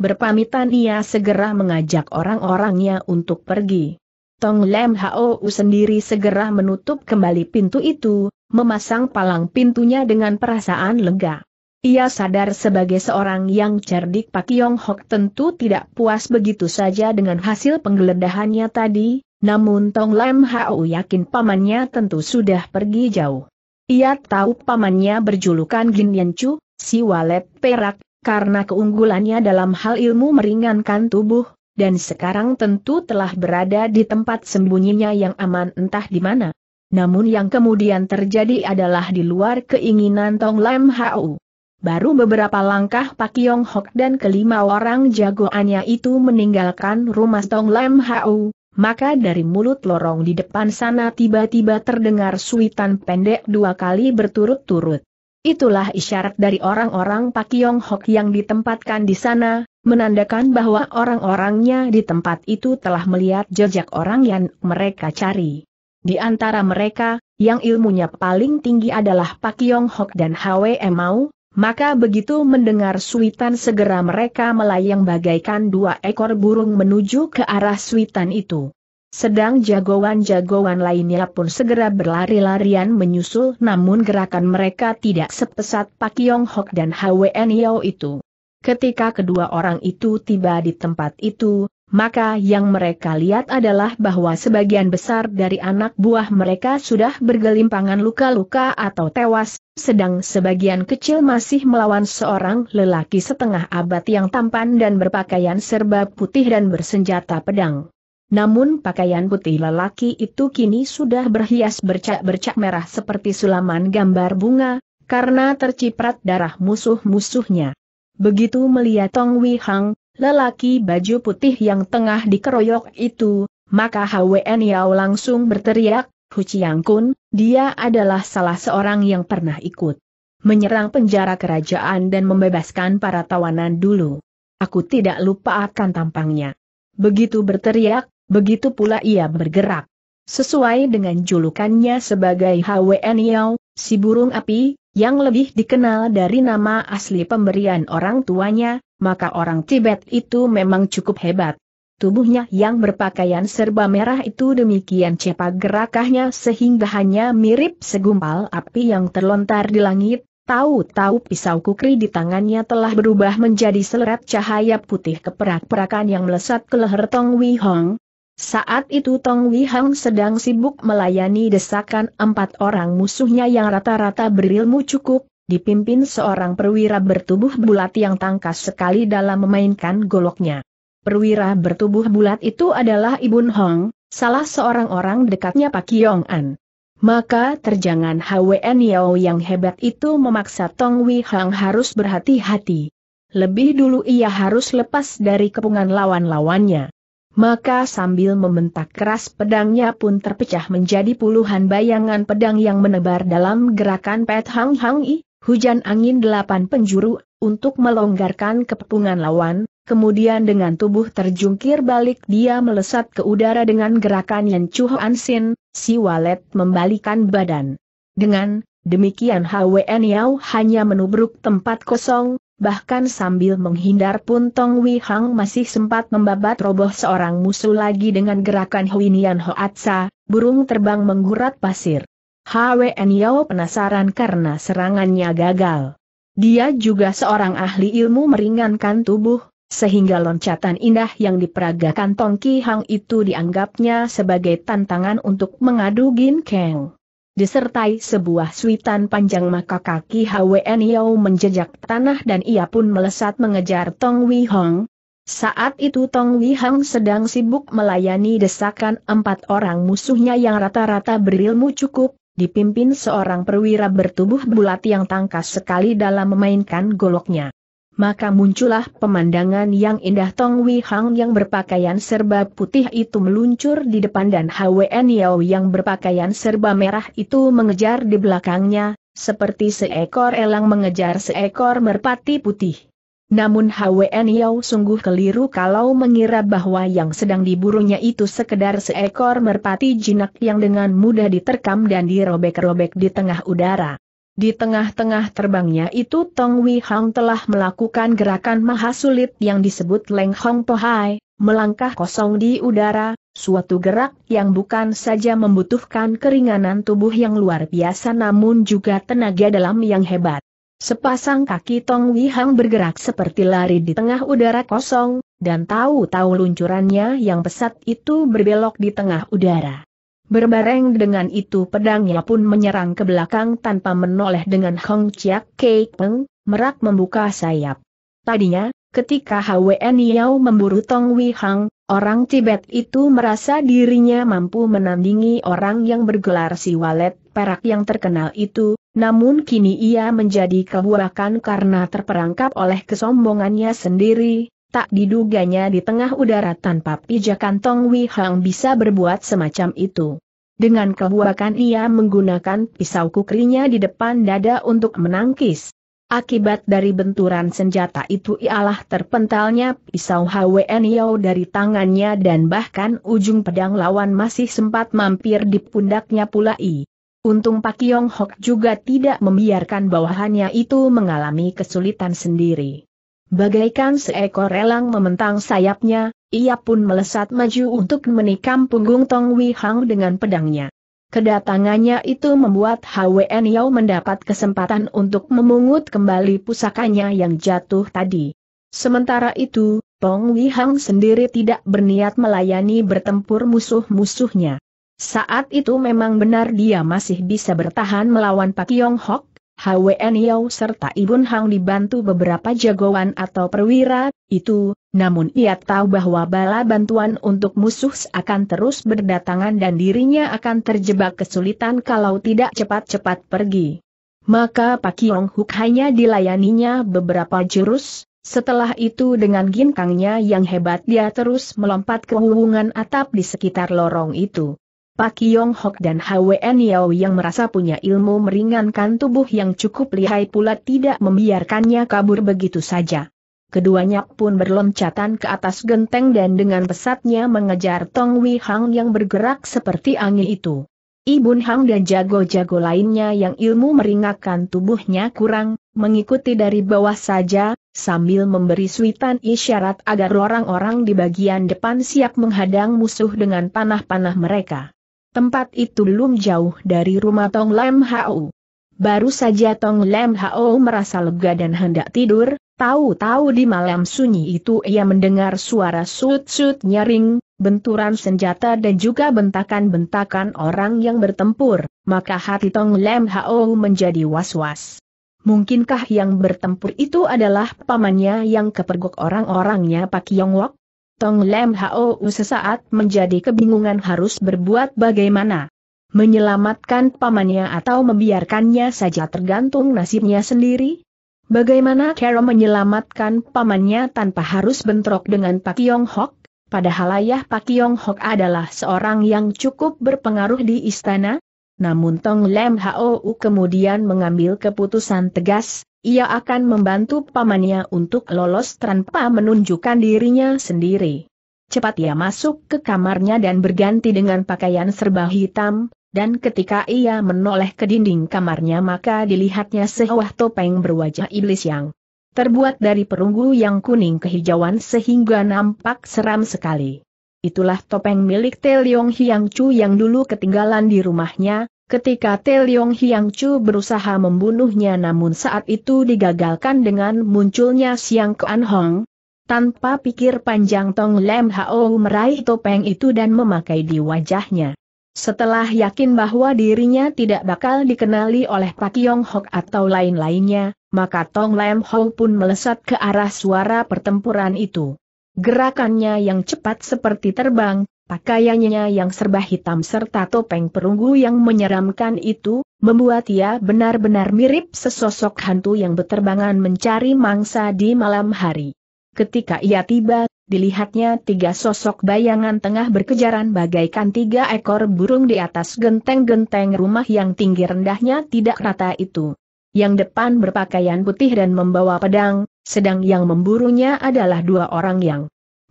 berpamitan ia segera mengajak orang-orangnya untuk pergi. Tong Lem U sendiri segera menutup kembali pintu itu, memasang palang pintunya dengan perasaan lega. Ia sadar sebagai seorang yang cerdik Pak Yong Hok tentu tidak puas begitu saja dengan hasil penggeledahannya tadi, namun Tong Lam Hau yakin pamannya tentu sudah pergi jauh. Ia tahu pamannya berjulukan Gin Yan Chu, si walet perak, karena keunggulannya dalam hal ilmu meringankan tubuh, dan sekarang tentu telah berada di tempat sembunyinya yang aman entah di mana. Namun yang kemudian terjadi adalah di luar keinginan Tong Lam Hau. Baru beberapa langkah Pak Yong Hok dan kelima orang jagoannya itu meninggalkan rumah Tong Lam Hau, maka dari mulut lorong di depan sana tiba-tiba terdengar suitan pendek dua kali berturut-turut. Itulah isyarat dari orang-orang Pak yong Hok yang ditempatkan di sana, menandakan bahwa orang-orangnya di tempat itu telah melihat jejak orang yang mereka cari. Di antara mereka, yang ilmunya paling tinggi adalah Pak yong Hok dan Hwe Mau, maka begitu mendengar suitan segera mereka melayang bagaikan dua ekor burung menuju ke arah suitan itu. Sedang jagoan-jagoan lainnya pun segera berlari-larian menyusul namun gerakan mereka tidak sepesat Pak Yong Hok dan HWN Yao itu. Ketika kedua orang itu tiba di tempat itu, maka yang mereka lihat adalah bahwa sebagian besar dari anak buah mereka sudah bergelimpangan luka-luka atau tewas, sedang sebagian kecil masih melawan seorang lelaki setengah abad yang tampan dan berpakaian serba putih dan bersenjata pedang. Namun pakaian putih lelaki itu kini sudah berhias bercak-bercak merah seperti sulaman gambar bunga, karena terciprat darah musuh-musuhnya. Begitu melihat Tong Wei Hang, lelaki baju putih yang tengah dikeroyok itu, maka HWN Yao langsung berteriak, Hu Chiang dia adalah salah seorang yang pernah ikut menyerang penjara kerajaan dan membebaskan para tawanan dulu. Aku tidak lupa akan tampangnya. Begitu berteriak, begitu pula ia bergerak. Sesuai dengan julukannya sebagai HWN Yao, si burung api, yang lebih dikenal dari nama asli pemberian orang tuanya, maka orang Tibet itu memang cukup hebat. Tubuhnya yang berpakaian serba merah itu demikian cepat gerakahnya sehingga hanya mirip segumpal api yang terlontar di langit, tahu-tahu pisau kukri di tangannya telah berubah menjadi seleret cahaya putih keperak-perakan yang melesat ke leher Tong Wihong. Hong. Saat itu Tong Wihong Hong sedang sibuk melayani desakan empat orang musuhnya yang rata-rata berilmu cukup, dipimpin seorang perwira bertubuh bulat yang tangkas sekali dalam memainkan goloknya. Perwira bertubuh bulat itu adalah Ibun Hong, salah seorang orang dekatnya Pak Yong An. Maka terjangan HWN Yao yang hebat itu memaksa Tong Wei Hang harus berhati-hati. Lebih dulu ia harus lepas dari kepungan lawan-lawannya. Maka sambil membentak keras pedangnya pun terpecah menjadi puluhan bayangan pedang yang menebar dalam gerakan Pet Hang Hang I, hujan angin delapan penjuru, untuk melonggarkan kepungan lawan, Kemudian dengan tubuh terjungkir balik dia melesat ke udara dengan gerakan yang cuho ansin. si walet membalikan badan. Dengan demikian HWN Yao hanya menubruk tempat kosong, bahkan sambil menghindar pun Tong Wei Hang masih sempat membabat roboh seorang musuh lagi dengan gerakan Huinian Hoatsa, burung terbang menggurat pasir. HWN Yao penasaran karena serangannya gagal. Dia juga seorang ahli ilmu meringankan tubuh, sehingga loncatan indah yang diperagakan Tong Ki Hang itu dianggapnya sebagai tantangan untuk mengadu Gin Kang. Disertai sebuah suitan panjang maka kaki HWN Yau menjejak tanah dan ia pun melesat mengejar Tong Wi Hong. Saat itu Tong Wi Hong sedang sibuk melayani desakan empat orang musuhnya yang rata-rata berilmu cukup, dipimpin seorang perwira bertubuh bulat yang tangkas sekali dalam memainkan goloknya maka muncullah pemandangan yang indah Tong Wei Hang yang berpakaian serba putih itu meluncur di depan dan En Yao yang berpakaian serba merah itu mengejar di belakangnya, seperti seekor elang mengejar seekor merpati putih. Namun En Yao sungguh keliru kalau mengira bahwa yang sedang diburunya itu sekedar seekor merpati jinak yang dengan mudah diterkam dan dirobek-robek di tengah udara. Di tengah-tengah terbangnya itu Tong Wei Hang telah melakukan gerakan maha sulit yang disebut Leng Hong Pohai, melangkah kosong di udara, suatu gerak yang bukan saja membutuhkan keringanan tubuh yang luar biasa namun juga tenaga dalam yang hebat. Sepasang kaki Tong Wei Wihang bergerak seperti lari di tengah udara kosong, dan tahu-tahu luncurannya yang pesat itu berbelok di tengah udara. Berbareng dengan itu pedangnya pun menyerang ke belakang tanpa menoleh dengan Hong Chiak Kei Peng, merak membuka sayap. Tadinya, ketika HWN Yao memburu Tong Wei Hang, orang Tibet itu merasa dirinya mampu menandingi orang yang bergelar si walet perak yang terkenal itu, namun kini ia menjadi kebuakan karena terperangkap oleh kesombongannya sendiri, Tak diduganya di tengah udara tanpa pijakan Tong Wei Hang bisa berbuat semacam itu. Dengan kebuakan ia menggunakan pisau kukrinya di depan dada untuk menangkis. Akibat dari benturan senjata itu ialah terpentalnya pisau HWN Yao dari tangannya dan bahkan ujung pedang lawan masih sempat mampir di pundaknya pula I. Untung Pak Yong Hok juga tidak membiarkan bawahannya itu mengalami kesulitan sendiri. Bagaikan seekor elang mementang sayapnya, ia pun melesat maju untuk menikam punggung Tong Wei Hang dengan pedangnya. Kedatangannya itu membuat HWN Yao mendapat kesempatan untuk memungut kembali pusakanya yang jatuh tadi. Sementara itu, Tong Wei Hang sendiri tidak berniat melayani bertempur musuh-musuhnya. Saat itu memang benar dia masih bisa bertahan melawan Pak Yong Hok, HWN Yau serta Ibun Hang dibantu beberapa jagoan atau perwira, itu, namun ia tahu bahwa bala bantuan untuk musuh akan terus berdatangan dan dirinya akan terjebak kesulitan kalau tidak cepat-cepat pergi. Maka Pak Yong Huk hanya dilayaninya beberapa jurus, setelah itu dengan ginkangnya yang hebat dia terus melompat ke hubungan atap di sekitar lorong itu. Pak Yong Hok dan HWN Yao yang merasa punya ilmu meringankan tubuh yang cukup lihai pula tidak membiarkannya kabur begitu saja. Keduanya pun berloncatan ke atas genteng dan dengan pesatnya mengejar Tong Wei Hang yang bergerak seperti angin itu. Ibun Hang dan jago-jago lainnya yang ilmu meringankan tubuhnya kurang, mengikuti dari bawah saja, sambil memberi suitan isyarat agar orang-orang di bagian depan siap menghadang musuh dengan panah-panah mereka. Tempat itu belum jauh dari rumah Tong Lem Hao. Baru saja Tong Lem Hao merasa lega dan hendak tidur, tahu-tahu di malam sunyi itu ia mendengar suara sut-sut nyaring, benturan senjata dan juga bentakan-bentakan orang yang bertempur, maka hati Tong Lem Hao menjadi was-was. Mungkinkah yang bertempur itu adalah pamannya yang kepergok orang-orangnya Pak Yong Wok? Tong Lem Hou sesaat menjadi kebingungan harus berbuat bagaimana. Menyelamatkan pamannya atau membiarkannya saja tergantung nasibnya sendiri? Bagaimana Carol menyelamatkan pamannya tanpa harus bentrok dengan Pak Yong Hok? Padahal ayah Pak Yong Hok adalah seorang yang cukup berpengaruh di istana. Namun Tong Lem Hou kemudian mengambil keputusan tegas, ia akan membantu pamannya untuk lolos tanpa menunjukkan dirinya sendiri. Cepat ia masuk ke kamarnya dan berganti dengan pakaian serba hitam, dan ketika ia menoleh ke dinding kamarnya maka dilihatnya sebuah topeng berwajah iblis yang terbuat dari perunggu yang kuning kehijauan sehingga nampak seram sekali. Itulah topeng milik Teliong Hiang Chu yang dulu ketinggalan di rumahnya, Ketika Leong Hiang Chu berusaha membunuhnya namun saat itu digagalkan dengan munculnya Siang Kuan Hong, tanpa pikir panjang Tong Lem Hao meraih topeng itu dan memakai di wajahnya. Setelah yakin bahwa dirinya tidak bakal dikenali oleh Pak Yong Hok atau lain-lainnya, maka Tong Lem Hao pun melesat ke arah suara pertempuran itu. Gerakannya yang cepat seperti terbang, Pakaiannya yang serba hitam serta topeng perunggu yang menyeramkan itu, membuat ia benar-benar mirip sesosok hantu yang beterbangan mencari mangsa di malam hari. Ketika ia tiba, dilihatnya tiga sosok bayangan tengah berkejaran bagaikan tiga ekor burung di atas genteng-genteng rumah yang tinggi rendahnya tidak rata itu. Yang depan berpakaian putih dan membawa pedang, sedang yang memburunya adalah dua orang yang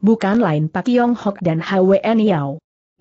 bukan lain Pak Yong Hok dan HWN Yao.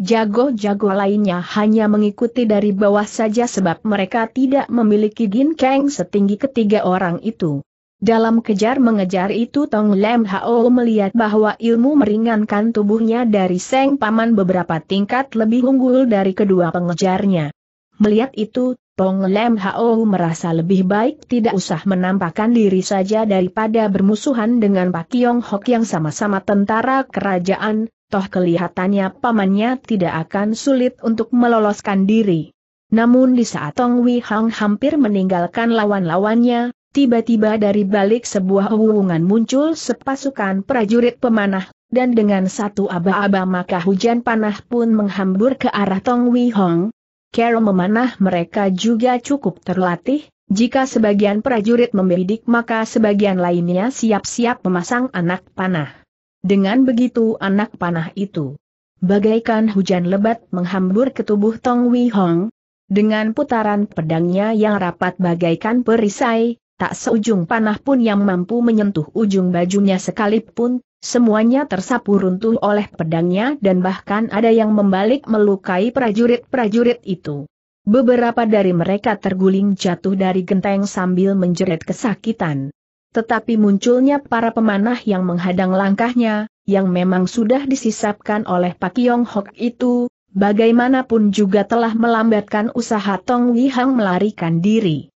Jago-jago lainnya hanya mengikuti dari bawah saja sebab mereka tidak memiliki gin ginkeng setinggi ketiga orang itu. Dalam kejar-mengejar itu Tong Lem Hao melihat bahwa ilmu meringankan tubuhnya dari Seng Paman beberapa tingkat lebih unggul dari kedua pengejarnya. Melihat itu, Pong Lem Hao merasa lebih baik tidak usah menampakkan diri saja daripada bermusuhan dengan Pak Kiong Hok yang sama-sama tentara kerajaan, toh kelihatannya pamannya tidak akan sulit untuk meloloskan diri. Namun di saat Tong Wei Hong hampir meninggalkan lawan-lawannya, tiba-tiba dari balik sebuah hubungan muncul sepasukan prajurit pemanah, dan dengan satu aba-aba maka hujan panah pun menghambur ke arah Tong Wei Hong, Kero memanah mereka juga cukup terlatih, jika sebagian prajurit membidik maka sebagian lainnya siap-siap memasang anak panah. Dengan begitu anak panah itu bagaikan hujan lebat menghambur ke tubuh Tong Wei Hong. Dengan putaran pedangnya yang rapat bagaikan perisai, tak seujung panah pun yang mampu menyentuh ujung bajunya sekalipun, Semuanya tersapu runtuh oleh pedangnya dan bahkan ada yang membalik melukai prajurit-prajurit itu. Beberapa dari mereka terguling jatuh dari genteng sambil menjerit kesakitan. Tetapi munculnya para pemanah yang menghadang langkahnya, yang memang sudah disisapkan oleh Pak Yong Hok itu, bagaimanapun juga telah melambatkan usaha Tong Wihang melarikan diri.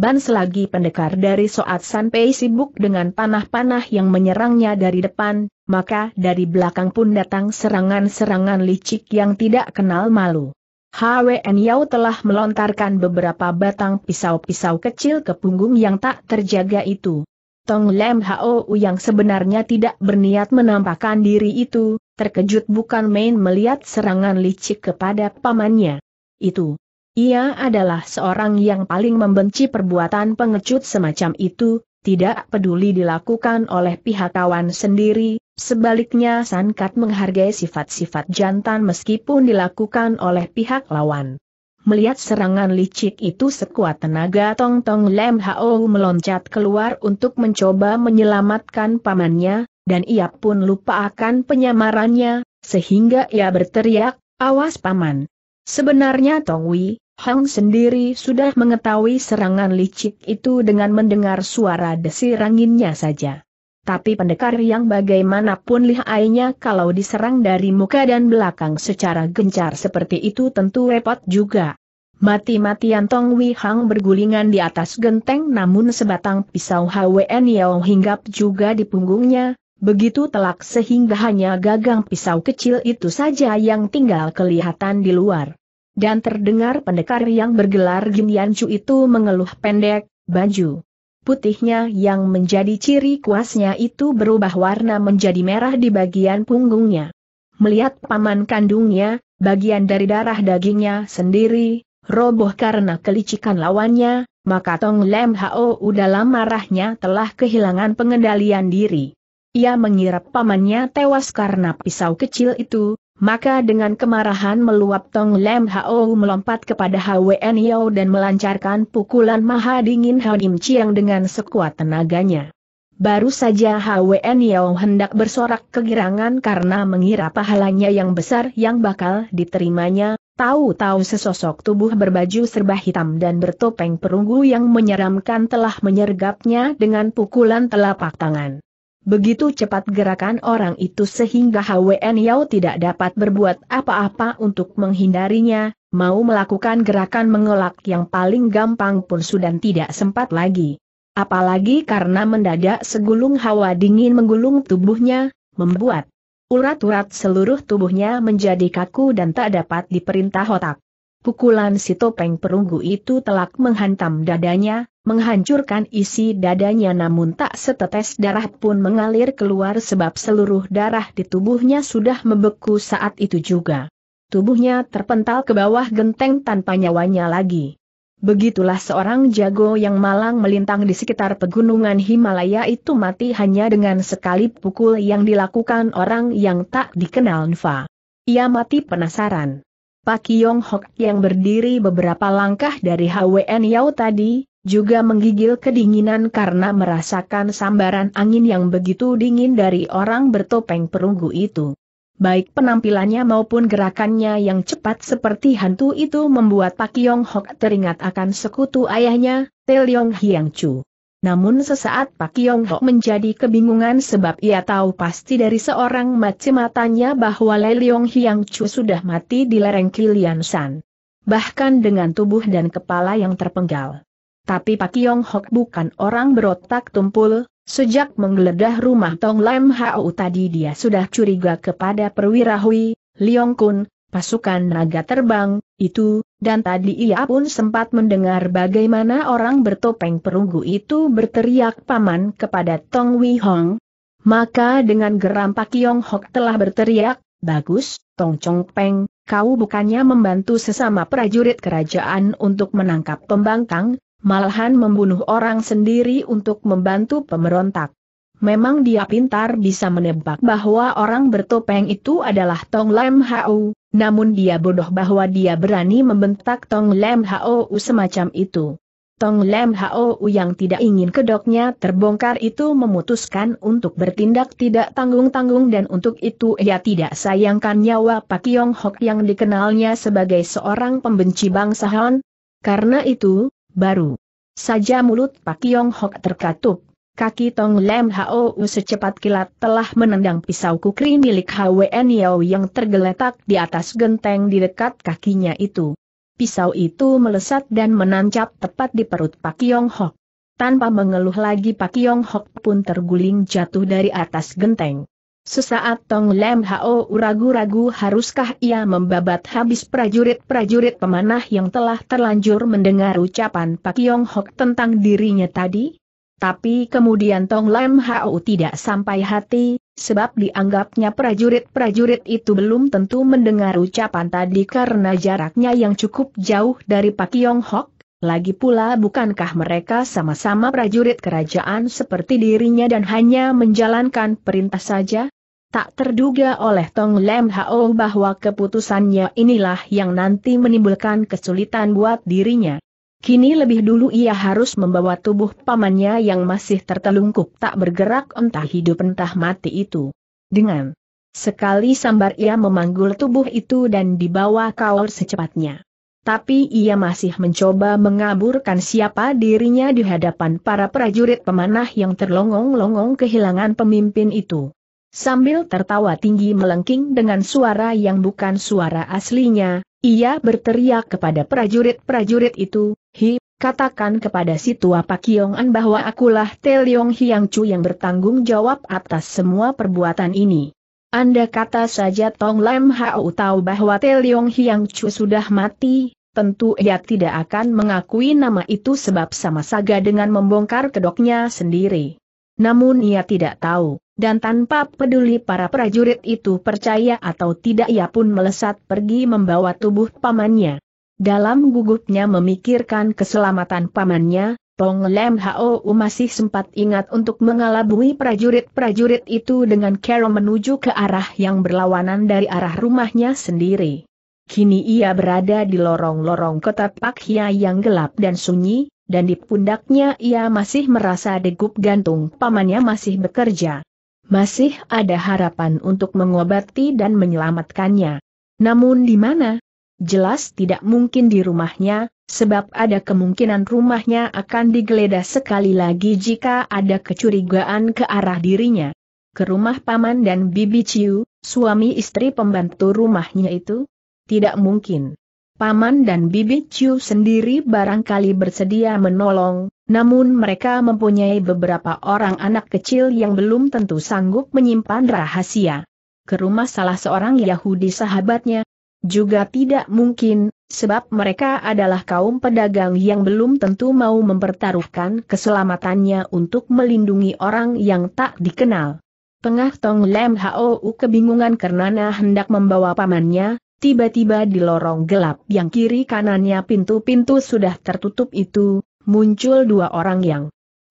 Ban selagi pendekar dari Soat Sanpei sibuk dengan panah-panah yang menyerangnya dari depan, maka dari belakang pun datang serangan-serangan licik yang tidak kenal malu. HWN Yao telah melontarkan beberapa batang pisau-pisau kecil ke punggung yang tak terjaga itu. Tong Lem Hou yang sebenarnya tidak berniat menampakkan diri itu, terkejut bukan main melihat serangan licik kepada pamannya. Itu, ia adalah seorang yang paling membenci perbuatan pengecut semacam itu, tidak peduli dilakukan oleh pihak kawan sendiri, sebaliknya Sankat menghargai sifat-sifat jantan meskipun dilakukan oleh pihak lawan. Melihat serangan licik itu sekuat tenaga Tong Tong Lem Hao meloncat keluar untuk mencoba menyelamatkan pamannya, dan ia pun lupa akan penyamarannya, sehingga ia berteriak, awas paman. Sebenarnya Tong Wei, Hang sendiri sudah mengetahui serangan licik itu dengan mendengar suara desir anginnya saja. Tapi pendekar yang bagaimanapun lihainya kalau diserang dari muka dan belakang secara gencar seperti itu tentu repot juga. Mati-matian Tong Wei Hang bergulingan di atas genteng namun sebatang pisau HWN Yao hinggap juga di punggungnya, begitu telak sehingga hanya gagang pisau kecil itu saja yang tinggal kelihatan di luar. Dan terdengar pendekar yang bergelar Chu itu mengeluh pendek, baju putihnya yang menjadi ciri kuasnya itu berubah warna menjadi merah di bagian punggungnya. Melihat paman kandungnya, bagian dari darah dagingnya sendiri, roboh karena kelicikan lawannya, maka Tong Lem Hao dalam marahnya telah kehilangan pengendalian diri. Ia mengira pamannya tewas karena pisau kecil itu, maka dengan kemarahan meluap Tong Lem Hao melompat kepada HWN Yao dan melancarkan pukulan maha dingin Im Chiang dengan sekuat tenaganya. Baru saja HWN Yao hendak bersorak kegirangan karena mengira pahalanya yang besar yang bakal diterimanya, tahu-tahu sesosok tubuh berbaju serba hitam dan bertopeng perunggu yang menyeramkan telah menyergapnya dengan pukulan telapak tangan. Begitu cepat gerakan orang itu sehingga HWN Yao tidak dapat berbuat apa-apa untuk menghindarinya, mau melakukan gerakan mengelak yang paling gampang pun sudah tidak sempat lagi. Apalagi karena mendadak segulung hawa dingin menggulung tubuhnya, membuat urat-urat seluruh tubuhnya menjadi kaku dan tak dapat diperintah otak. Pukulan si topeng perunggu itu telak menghantam dadanya, menghancurkan isi dadanya namun tak setetes darah pun mengalir keluar sebab seluruh darah di tubuhnya sudah membeku saat itu juga. Tubuhnya terpental ke bawah genteng tanpa nyawanya lagi. Begitulah seorang jago yang malang melintang di sekitar pegunungan Himalaya itu mati hanya dengan sekali pukul yang dilakukan orang yang tak dikenal Nfa. Ia mati penasaran. Pak Yong Hok yang berdiri beberapa langkah dari HWN Yao tadi, juga menggigil kedinginan karena merasakan sambaran angin yang begitu dingin dari orang bertopeng perunggu itu. Baik penampilannya maupun gerakannya yang cepat seperti hantu itu membuat Pak Yong Hok teringat akan sekutu ayahnya, Leong Hiang Chu. Namun sesaat Pak Yong Hok menjadi kebingungan sebab ia tahu pasti dari seorang matanya bahwa Le Leong Hiang Chu sudah mati di lereng Kilian San. Bahkan dengan tubuh dan kepala yang terpenggal. Tapi Pak Yong Hok bukan orang berotak tumpul, sejak menggeledah rumah Tong Lam Hau tadi dia sudah curiga kepada perwira Hui, Liong Kun, pasukan naga terbang, itu, dan tadi ia pun sempat mendengar bagaimana orang bertopeng perunggu itu berteriak paman kepada Tong Wei Hong. Maka dengan geram Pak Yong Hok telah berteriak, bagus, Tong Chong Peng, kau bukannya membantu sesama prajurit kerajaan untuk menangkap pembangkang, malahan membunuh orang sendiri untuk membantu pemberontak. Memang dia pintar bisa menebak bahwa orang bertopeng itu adalah Tong Lem Hau, namun dia bodoh bahwa dia berani membentak Tong Lem Hau semacam itu. Tong Lem Hao yang tidak ingin kedoknya terbongkar itu memutuskan untuk bertindak tidak tanggung-tanggung dan untuk itu ia tidak sayangkan nyawa Pak Yong Hok yang dikenalnya sebagai seorang pembenci bangsa Han. Karena itu, Baru saja mulut Pak Yong Hok terkatup, kaki Tong Lem Hou secepat kilat telah menendang pisau kukri milik HWN Yao yang tergeletak di atas genteng di dekat kakinya itu. Pisau itu melesat dan menancap tepat di perut Pak Yong Hok. Tanpa mengeluh lagi Pak Yong Hok pun terguling jatuh dari atas genteng. Sesaat Tong Lem Hao ragu-ragu haruskah ia membabat habis prajurit-prajurit pemanah yang telah terlanjur mendengar ucapan Pak Yong Hok tentang dirinya tadi? Tapi kemudian Tong Lem Hao tidak sampai hati, sebab dianggapnya prajurit-prajurit itu belum tentu mendengar ucapan tadi karena jaraknya yang cukup jauh dari Pak Yong Hok. Lagi pula bukankah mereka sama-sama prajurit kerajaan seperti dirinya dan hanya menjalankan perintah saja? Tak terduga oleh Tong Lem Hao bahwa keputusannya inilah yang nanti menimbulkan kesulitan buat dirinya. Kini lebih dulu ia harus membawa tubuh pamannya yang masih tertelungkup tak bergerak entah hidup entah mati itu. Dengan sekali sambar ia memanggul tubuh itu dan dibawa kaur secepatnya. Tapi ia masih mencoba mengaburkan siapa dirinya di hadapan para prajurit pemanah yang terlongong-longong kehilangan pemimpin itu. Sambil tertawa tinggi melengking dengan suara yang bukan suara aslinya, ia berteriak kepada prajurit-prajurit itu, Hi, katakan kepada si tua Pak Pakiongan bahwa akulah Teliong Hiang Chu yang bertanggung jawab atas semua perbuatan ini. Anda kata saja Tong Lam Hao tahu bahwa Teliong Hiang Chu sudah mati, tentu ia tidak akan mengakui nama itu sebab sama saja dengan membongkar kedoknya sendiri. Namun ia tidak tahu dan tanpa peduli para prajurit itu percaya atau tidak ia pun melesat pergi membawa tubuh pamannya. Dalam gugupnya memikirkan keselamatan pamannya, Tong Lem Hao masih sempat ingat untuk mengelabui prajurit-prajurit itu dengan Kero menuju ke arah yang berlawanan dari arah rumahnya sendiri. Kini ia berada di lorong-lorong kota Pakhia yang gelap dan sunyi, dan di pundaknya ia masih merasa degup gantung pamannya masih bekerja masih ada harapan untuk mengobati dan menyelamatkannya. Namun di mana? Jelas tidak mungkin di rumahnya, sebab ada kemungkinan rumahnya akan digeledah sekali lagi jika ada kecurigaan ke arah dirinya. Ke rumah paman dan bibi Ciu, suami istri pembantu rumahnya itu? Tidak mungkin. Paman dan bibi Ciu sendiri barangkali bersedia menolong, namun mereka mempunyai beberapa orang anak kecil yang belum tentu sanggup menyimpan rahasia. Ke rumah salah seorang Yahudi sahabatnya, juga tidak mungkin, sebab mereka adalah kaum pedagang yang belum tentu mau mempertaruhkan keselamatannya untuk melindungi orang yang tak dikenal. Tengah Tong Lem Hou kebingungan karena nah hendak membawa pamannya, tiba-tiba di lorong gelap yang kiri kanannya pintu-pintu sudah tertutup itu, muncul dua orang yang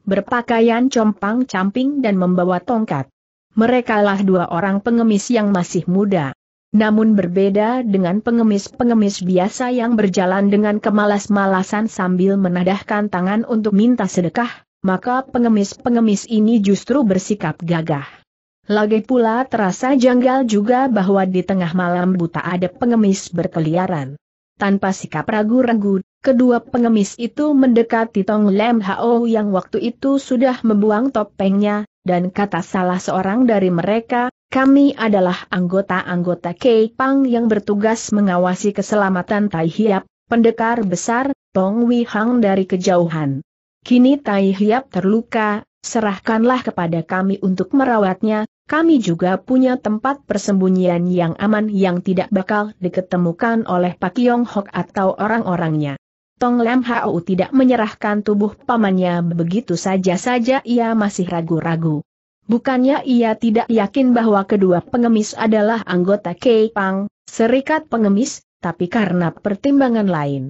berpakaian compang-camping dan membawa tongkat. Merekalah dua orang pengemis yang masih muda. Namun berbeda dengan pengemis-pengemis biasa yang berjalan dengan kemalas-malasan sambil menadahkan tangan untuk minta sedekah, maka pengemis-pengemis ini justru bersikap gagah. Lagi pula terasa janggal juga bahwa di tengah malam buta ada pengemis berkeliaran. Tanpa sikap ragu-ragu, Kedua pengemis itu mendekati Tong Lem Hao yang waktu itu sudah membuang topengnya, dan kata salah seorang dari mereka, kami adalah anggota-anggota Kei Pang yang bertugas mengawasi keselamatan Tai Hiap, pendekar besar, Tong Wei Hang dari kejauhan. Kini Tai Hiap terluka, serahkanlah kepada kami untuk merawatnya, kami juga punya tempat persembunyian yang aman yang tidak bakal diketemukan oleh Pak Yong Hok atau orang-orangnya. Tong Lam Hau tidak menyerahkan tubuh pamannya begitu saja-saja ia masih ragu-ragu. Bukannya ia tidak yakin bahwa kedua pengemis adalah anggota Pang, serikat pengemis, tapi karena pertimbangan lain.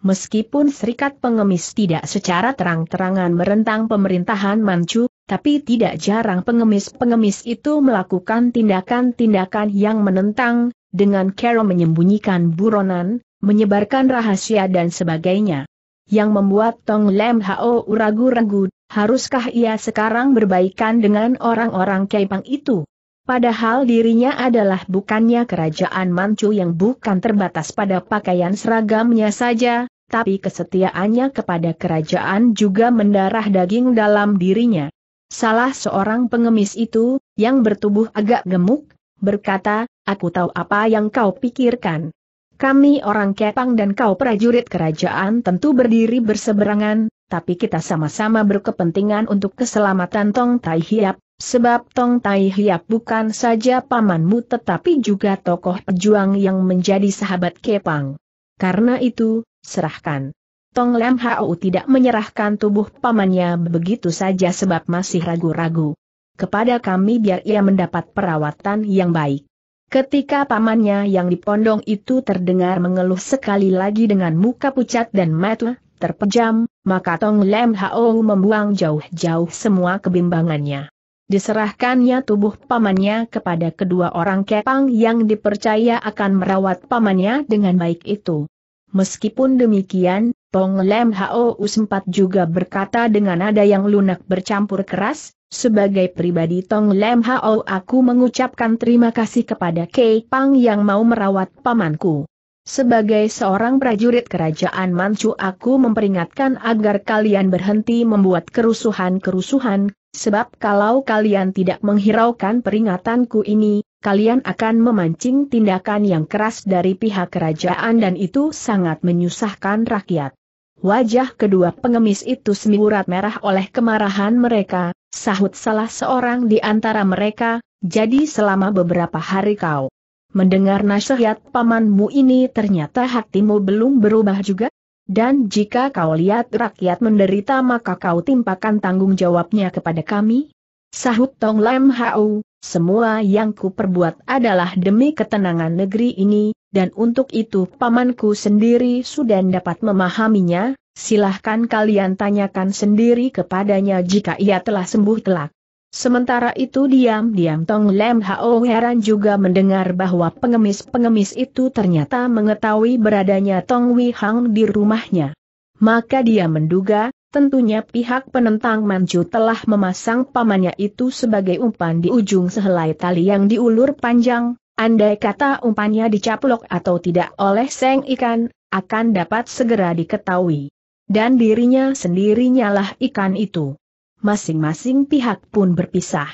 Meskipun serikat pengemis tidak secara terang-terangan merentang pemerintahan Manchu, tapi tidak jarang pengemis-pengemis itu melakukan tindakan-tindakan yang menentang, dengan cara menyembunyikan buronan, menyebarkan rahasia dan sebagainya. Yang membuat Tong Lem Hao ragu-ragu, haruskah ia sekarang berbaikan dengan orang-orang Kaipang itu? Padahal dirinya adalah bukannya kerajaan Manchu yang bukan terbatas pada pakaian seragamnya saja, tapi kesetiaannya kepada kerajaan juga mendarah daging dalam dirinya. Salah seorang pengemis itu, yang bertubuh agak gemuk, berkata, aku tahu apa yang kau pikirkan. Kami orang Kepang dan kau prajurit kerajaan tentu berdiri berseberangan, tapi kita sama-sama berkepentingan untuk keselamatan Tong Tai Hiap, sebab Tong Tai Hiap bukan saja pamanmu tetapi juga tokoh pejuang yang menjadi sahabat Kepang. Karena itu, serahkan. Tong Lam Hao tidak menyerahkan tubuh pamannya begitu saja sebab masih ragu-ragu. Kepada kami biar ia mendapat perawatan yang baik. Ketika pamannya yang dipondong itu terdengar mengeluh sekali lagi dengan muka pucat dan mata terpejam, maka Tong Lem Hao membuang jauh-jauh semua kebimbangannya. Diserahkannya tubuh pamannya kepada kedua orang kepang yang dipercaya akan merawat pamannya dengan baik itu. Meskipun demikian, Tong Lem Hao U sempat juga berkata dengan nada yang lunak bercampur keras, sebagai pribadi Tong Lem Hao aku mengucapkan terima kasih kepada Kei Pang yang mau merawat pamanku. Sebagai seorang prajurit kerajaan Manchu aku memperingatkan agar kalian berhenti membuat kerusuhan-kerusuhan, sebab kalau kalian tidak menghiraukan peringatanku ini, kalian akan memancing tindakan yang keras dari pihak kerajaan dan itu sangat menyusahkan rakyat. Wajah kedua pengemis itu semiurat merah oleh kemarahan mereka, sahut salah seorang di antara mereka, jadi selama beberapa hari kau mendengar nasihat pamanmu ini ternyata hatimu belum berubah juga? Dan jika kau lihat rakyat menderita maka kau timpakan tanggung jawabnya kepada kami? Sahut Tong Lam Hau, semua yang ku perbuat adalah demi ketenangan negeri ini, dan untuk itu pamanku sendiri sudah dapat memahaminya, silahkan kalian tanyakan sendiri kepadanya jika ia telah sembuh telak. Sementara itu diam-diam Tong Lem Hao heran juga mendengar bahwa pengemis-pengemis itu ternyata mengetahui beradanya Tong Wei Hang di rumahnya. Maka dia menduga, Tentunya pihak penentang Manju telah memasang pamannya itu sebagai umpan di ujung sehelai tali yang diulur panjang, andai kata umpannya dicaplok atau tidak oleh seng ikan, akan dapat segera diketahui. Dan dirinya sendirinyalah ikan itu. Masing-masing pihak pun berpisah.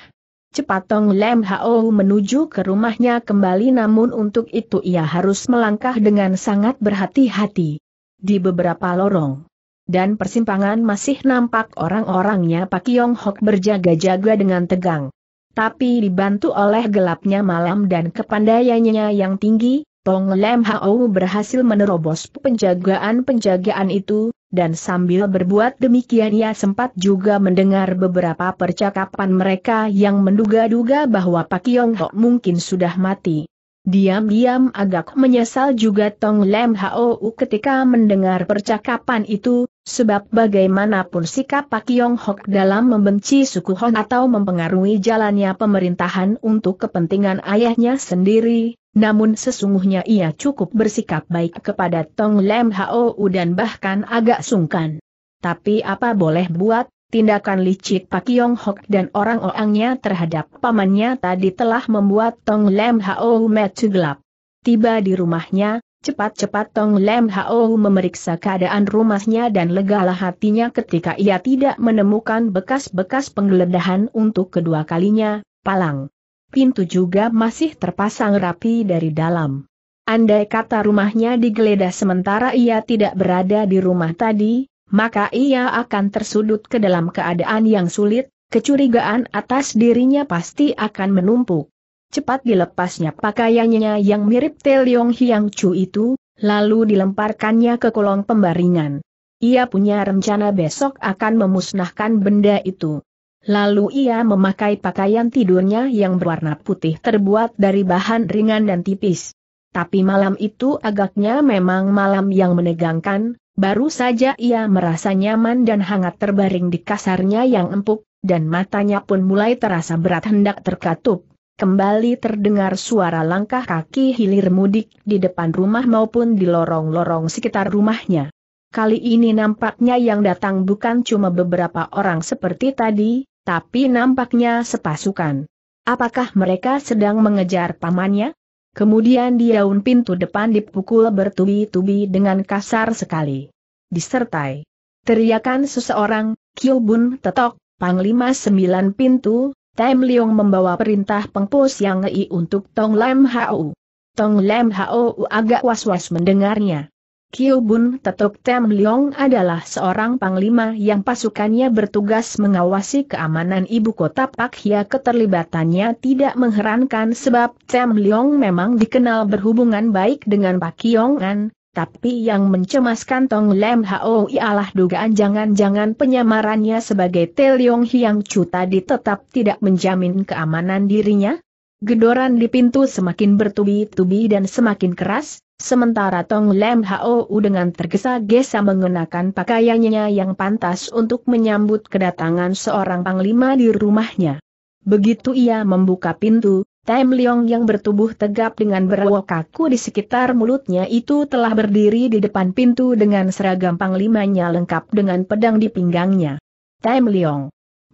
Cepat Tong Lem Hao menuju ke rumahnya kembali namun untuk itu ia harus melangkah dengan sangat berhati-hati. Di beberapa lorong dan persimpangan masih nampak orang-orangnya Pak Yong Hok berjaga-jaga dengan tegang. Tapi dibantu oleh gelapnya malam dan kepandaiannya yang tinggi, Tong Lem Hao berhasil menerobos penjagaan-penjagaan itu, dan sambil berbuat demikian ia sempat juga mendengar beberapa percakapan mereka yang menduga-duga bahwa Pak Yong Hok mungkin sudah mati. Diam-diam agak menyesal juga Tong Lem Hou ketika mendengar percakapan itu, sebab bagaimanapun sikap Pak Yong Hok dalam membenci suku Hon atau mempengaruhi jalannya pemerintahan untuk kepentingan ayahnya sendiri, namun sesungguhnya ia cukup bersikap baik kepada Tong Lem Hou dan bahkan agak sungkan. Tapi apa boleh buat, tindakan licik Pak Yong Hok dan orang-orangnya terhadap pamannya tadi telah membuat Tong Lem Hao Metu gelap. Tiba di rumahnya, cepat-cepat Tong Lem Hao memeriksa keadaan rumahnya dan legalah hatinya ketika ia tidak menemukan bekas-bekas penggeledahan untuk kedua kalinya, palang. Pintu juga masih terpasang rapi dari dalam. Andai kata rumahnya digeledah sementara ia tidak berada di rumah tadi, maka ia akan tersudut ke dalam keadaan yang sulit, kecurigaan atas dirinya pasti akan menumpuk. Cepat dilepasnya pakaiannya yang mirip Teliong Hyang Chu itu, lalu dilemparkannya ke kolong pembaringan. Ia punya rencana besok akan memusnahkan benda itu. Lalu ia memakai pakaian tidurnya yang berwarna putih terbuat dari bahan ringan dan tipis. Tapi malam itu agaknya memang malam yang menegangkan, Baru saja ia merasa nyaman dan hangat terbaring di kasarnya yang empuk, dan matanya pun mulai terasa berat hendak terkatup. Kembali terdengar suara langkah kaki hilir mudik di depan rumah maupun di lorong-lorong sekitar rumahnya. Kali ini nampaknya yang datang bukan cuma beberapa orang seperti tadi, tapi nampaknya sepasukan. Apakah mereka sedang mengejar pamannya? Kemudian di daun pintu depan dipukul bertubi-tubi dengan kasar sekali. Disertai teriakan seseorang, bun tetok, Panglima Sembilan Pintu, Tem Leong membawa perintah pengpo yang Ngei untuk Tong Lam Hau. Tong Lam Hau agak was-was mendengarnya. Kyo Bun Tetuk Tem Liong adalah seorang panglima yang pasukannya bertugas mengawasi keamanan ibu kota Pak Hia keterlibatannya tidak mengherankan sebab Tem Liong memang dikenal berhubungan baik dengan Pak An, tapi yang mencemaskan Tong Lem Hao ialah dugaan jangan-jangan penyamarannya sebagai Te yong Hiang Chu tadi tetap tidak menjamin keamanan dirinya, Gedoran di pintu semakin bertubi-tubi dan semakin keras, sementara Tong Lem Hou dengan tergesa-gesa mengenakan pakaiannya yang pantas untuk menyambut kedatangan seorang panglima di rumahnya. Begitu ia membuka pintu, Tem Leong yang bertubuh tegap dengan berwok kaku di sekitar mulutnya itu telah berdiri di depan pintu dengan seragam panglimanya lengkap dengan pedang di pinggangnya. Tem Leong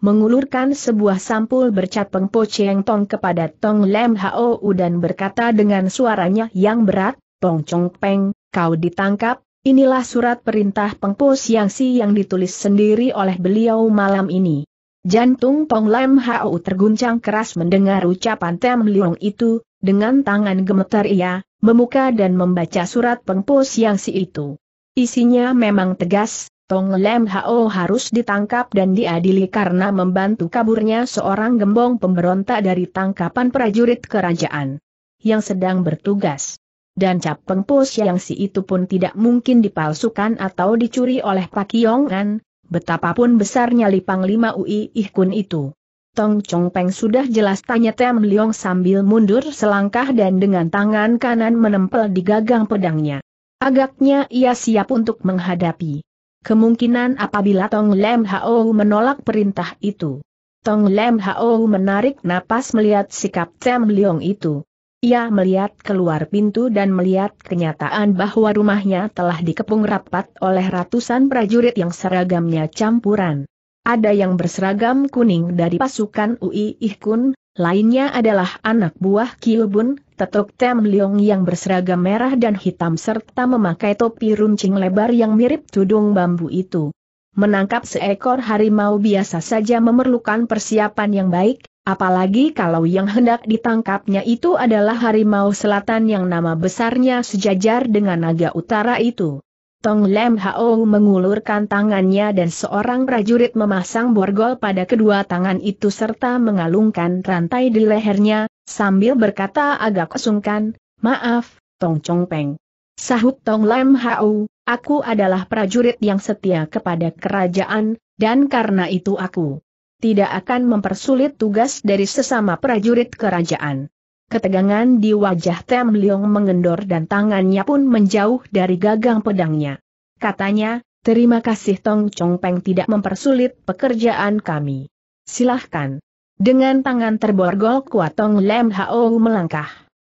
mengulurkan sebuah sampul bercat Pengpo Cheng Tong kepada Tong Lem Hau dan berkata dengan suaranya yang berat, Tong Chong Peng, kau ditangkap, inilah surat perintah Pengpo Siang Si yang ditulis sendiri oleh beliau malam ini. Jantung Tong Lem Hau terguncang keras mendengar ucapan Tem Liong itu, dengan tangan gemetar ia, memuka dan membaca surat Pengpo Siang Si itu. Isinya memang tegas, Tong Lem Hao harus ditangkap dan diadili karena membantu kaburnya seorang gembong pemberontak dari tangkapan prajurit kerajaan yang sedang bertugas. Dan cap pengpos yang si itu pun tidak mungkin dipalsukan atau dicuri oleh Pak Yongan, betapapun besarnya Lipang Lima Ui Ihkun itu. Tong Chong Peng sudah jelas tanya Tem Liong sambil mundur selangkah dan dengan tangan kanan menempel di gagang pedangnya. Agaknya ia siap untuk menghadapi. Kemungkinan apabila Tong Lem Hao menolak perintah itu. Tong Lem Hao menarik napas melihat sikap Tem Leong itu. Ia melihat keluar pintu dan melihat kenyataan bahwa rumahnya telah dikepung rapat oleh ratusan prajurit yang seragamnya campuran. Ada yang berseragam kuning dari pasukan UI Ihkun, lainnya adalah anak buah Kiobun, Tetuk Tem Leong yang berseragam merah dan hitam serta memakai topi runcing lebar yang mirip tudung bambu itu. Menangkap seekor harimau biasa saja memerlukan persiapan yang baik, apalagi kalau yang hendak ditangkapnya itu adalah harimau selatan yang nama besarnya sejajar dengan naga utara itu. Tong Lem Hao mengulurkan tangannya dan seorang prajurit memasang borgol pada kedua tangan itu serta mengalungkan rantai di lehernya, Sambil berkata agak sungkan, maaf, Tong Chong Peng. Sahut Tong Lam Hau, aku adalah prajurit yang setia kepada kerajaan, dan karena itu aku tidak akan mempersulit tugas dari sesama prajurit kerajaan. Ketegangan di wajah Tem Liong mengendor dan tangannya pun menjauh dari gagang pedangnya. Katanya, terima kasih Tong Chong Peng tidak mempersulit pekerjaan kami. Silahkan. Dengan tangan terborgol Kuatong Lem Hao melangkah.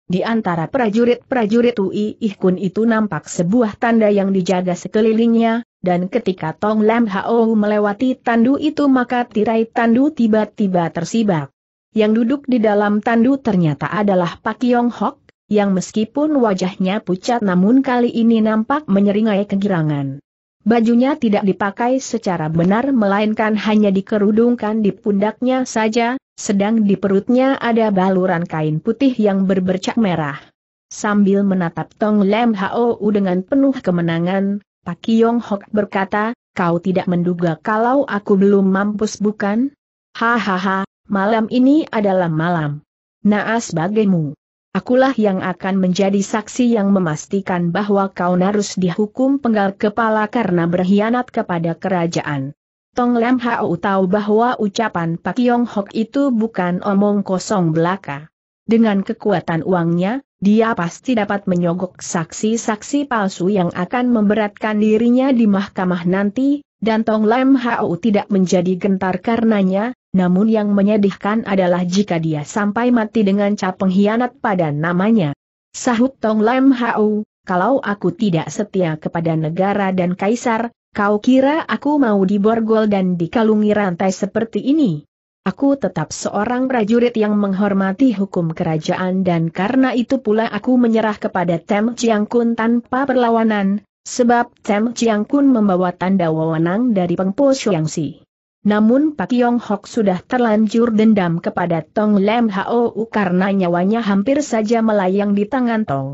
Di antara prajurit-prajurit Ui Ihkun itu nampak sebuah tanda yang dijaga sekelilingnya, dan ketika Tong Lam Hao melewati tandu itu maka tirai tandu tiba-tiba tersibak. Yang duduk di dalam tandu ternyata adalah Pak Yong Hok, yang meskipun wajahnya pucat namun kali ini nampak menyeringai kegirangan. Bajunya tidak dipakai secara benar melainkan hanya dikerudungkan di pundaknya saja, sedang di perutnya ada baluran kain putih yang berbercak merah. Sambil menatap Tong Lem Hou dengan penuh kemenangan, Pak Yong Hok berkata, kau tidak menduga kalau aku belum mampus bukan? Hahaha, malam ini adalah malam. Naas bagimu akulah yang akan menjadi saksi yang memastikan bahwa kau harus dihukum penggal kepala karena berkhianat kepada kerajaan. Tong Lem Hau tahu bahwa ucapan Pak Yong Hok itu bukan omong kosong belaka. Dengan kekuatan uangnya, dia pasti dapat menyogok saksi-saksi palsu yang akan memberatkan dirinya di mahkamah nanti, dan Tong Lem Hau tidak menjadi gentar karenanya, namun yang menyedihkan adalah jika dia sampai mati dengan cap pengkhianat pada namanya. Sahut Tong Lam Hau, kalau aku tidak setia kepada negara dan kaisar, kau kira aku mau diborgol dan dikalungi rantai seperti ini? Aku tetap seorang prajurit yang menghormati hukum kerajaan dan karena itu pula aku menyerah kepada Tem Chiang Kun tanpa perlawanan, sebab Tem Chiang Kun membawa tanda wewenang dari Pengpo Shuangsi. Namun Pak Yong Hok sudah terlanjur dendam kepada Tong Lam Hao karena nyawanya hampir saja melayang di tangan Tong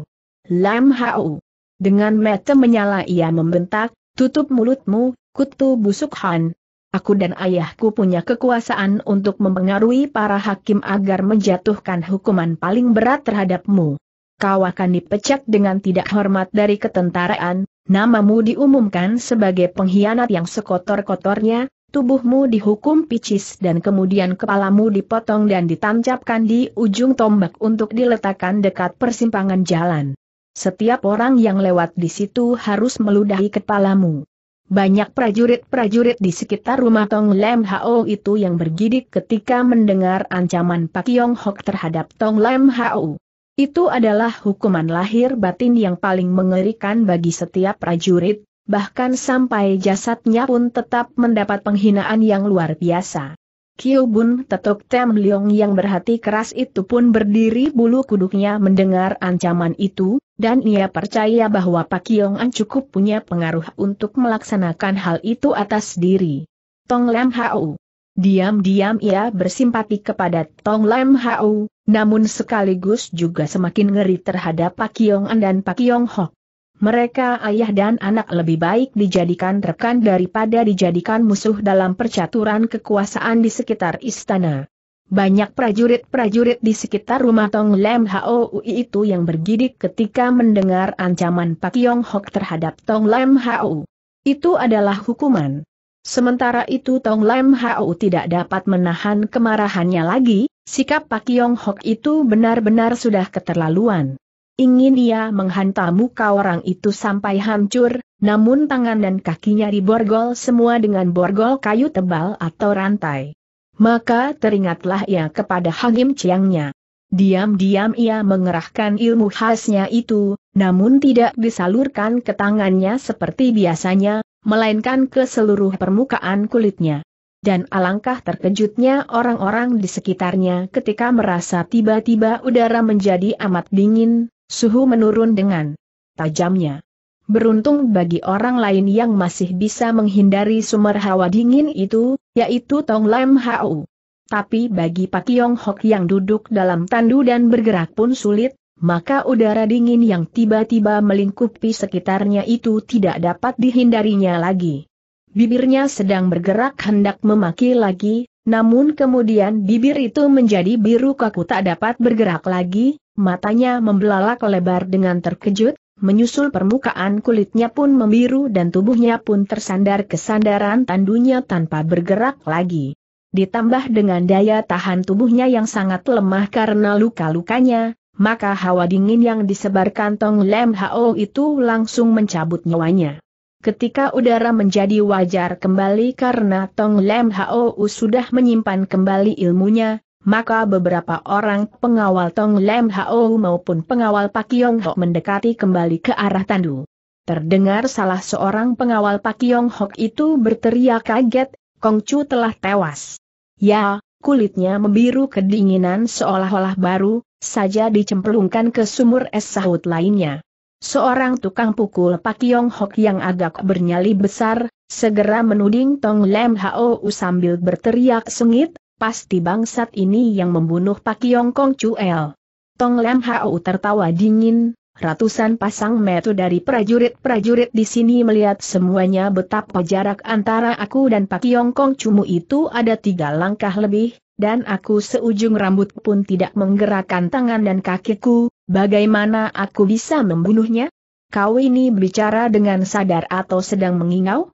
Lam Hao. Dengan mata menyala ia membentak, tutup mulutmu, kutu busuk Han. Aku dan ayahku punya kekuasaan untuk mempengaruhi para hakim agar menjatuhkan hukuman paling berat terhadapmu. Kau akan dipecat dengan tidak hormat dari ketentaraan, namamu diumumkan sebagai pengkhianat yang sekotor-kotornya, tubuhmu dihukum picis dan kemudian kepalamu dipotong dan ditancapkan di ujung tombak untuk diletakkan dekat persimpangan jalan. Setiap orang yang lewat di situ harus meludahi kepalamu. Banyak prajurit-prajurit di sekitar rumah Tong Lem Hao itu yang bergidik ketika mendengar ancaman Pak Yong Hok terhadap Tong Lem Hao. Itu adalah hukuman lahir batin yang paling mengerikan bagi setiap prajurit, bahkan sampai jasadnya pun tetap mendapat penghinaan yang luar biasa. Kiu Bun tetuk Tem Leong yang berhati keras itu pun berdiri bulu kuduknya mendengar ancaman itu, dan ia percaya bahwa Pak Yong An cukup punya pengaruh untuk melaksanakan hal itu atas diri. Tong Lam Hau Diam-diam ia bersimpati kepada Tong Lam Hau, namun sekaligus juga semakin ngeri terhadap Pak Yong An dan Pak Yong Hok mereka ayah dan anak lebih baik dijadikan rekan daripada dijadikan musuh dalam percaturan kekuasaan di sekitar istana. Banyak prajurit-prajurit di sekitar rumah Tong Lem Houi itu yang bergidik ketika mendengar ancaman Pak Yong Hok terhadap Tong Lem Hou. Itu adalah hukuman. Sementara itu Tong Lem Hou tidak dapat menahan kemarahannya lagi, sikap Pak Yong Hok itu benar-benar sudah keterlaluan. Ingin ia menghantam muka orang itu sampai hancur, namun tangan dan kakinya diborgol semua dengan borgol kayu tebal atau rantai. Maka teringatlah ia kepada Hangim Chiangnya. Diam-diam ia mengerahkan ilmu khasnya itu, namun tidak disalurkan ke tangannya seperti biasanya, melainkan ke seluruh permukaan kulitnya. Dan alangkah terkejutnya orang-orang di sekitarnya ketika merasa tiba-tiba udara menjadi amat dingin, Suhu menurun dengan tajamnya. Beruntung bagi orang lain yang masih bisa menghindari sumber hawa dingin itu, yaitu Tong Lam Hau. Tapi bagi Pak Yong Hok yang duduk dalam tandu dan bergerak pun sulit, maka udara dingin yang tiba-tiba melingkupi sekitarnya itu tidak dapat dihindarinya lagi. Bibirnya sedang bergerak hendak memaki lagi, namun kemudian bibir itu menjadi biru kaku tak dapat bergerak lagi, Matanya membelalak lebar dengan terkejut, menyusul permukaan kulitnya pun membiru dan tubuhnya pun tersandar ke sandaran tandunya tanpa bergerak lagi. Ditambah dengan daya tahan tubuhnya yang sangat lemah karena luka-lukanya, maka hawa dingin yang disebarkan Tong Lem Hao itu langsung mencabut nyawanya. Ketika udara menjadi wajar kembali karena Tong Lem Hao sudah menyimpan kembali ilmunya, maka beberapa orang pengawal Tong Lem Hao maupun pengawal Pak Yong Hok mendekati kembali ke arah Tandu. Terdengar salah seorang pengawal Pak Yong Hok itu berteriak kaget, Kong Chu telah tewas. Ya, kulitnya membiru kedinginan seolah-olah baru, saja dicemplungkan ke sumur es sahut lainnya. Seorang tukang pukul Pak Yong Hok yang agak bernyali besar, segera menuding Tong Lem Hao sambil berteriak sengit, Pasti bangsat ini yang membunuh Pak Yong Kong Chuel. Tong Lam Hau tertawa dingin, ratusan pasang metu dari prajurit-prajurit di sini melihat semuanya betapa jarak antara aku dan Pak Yong Kong Chumu itu ada tiga langkah lebih, dan aku seujung rambut pun tidak menggerakkan tangan dan kakiku, bagaimana aku bisa membunuhnya? Kau ini bicara dengan sadar atau sedang mengingau?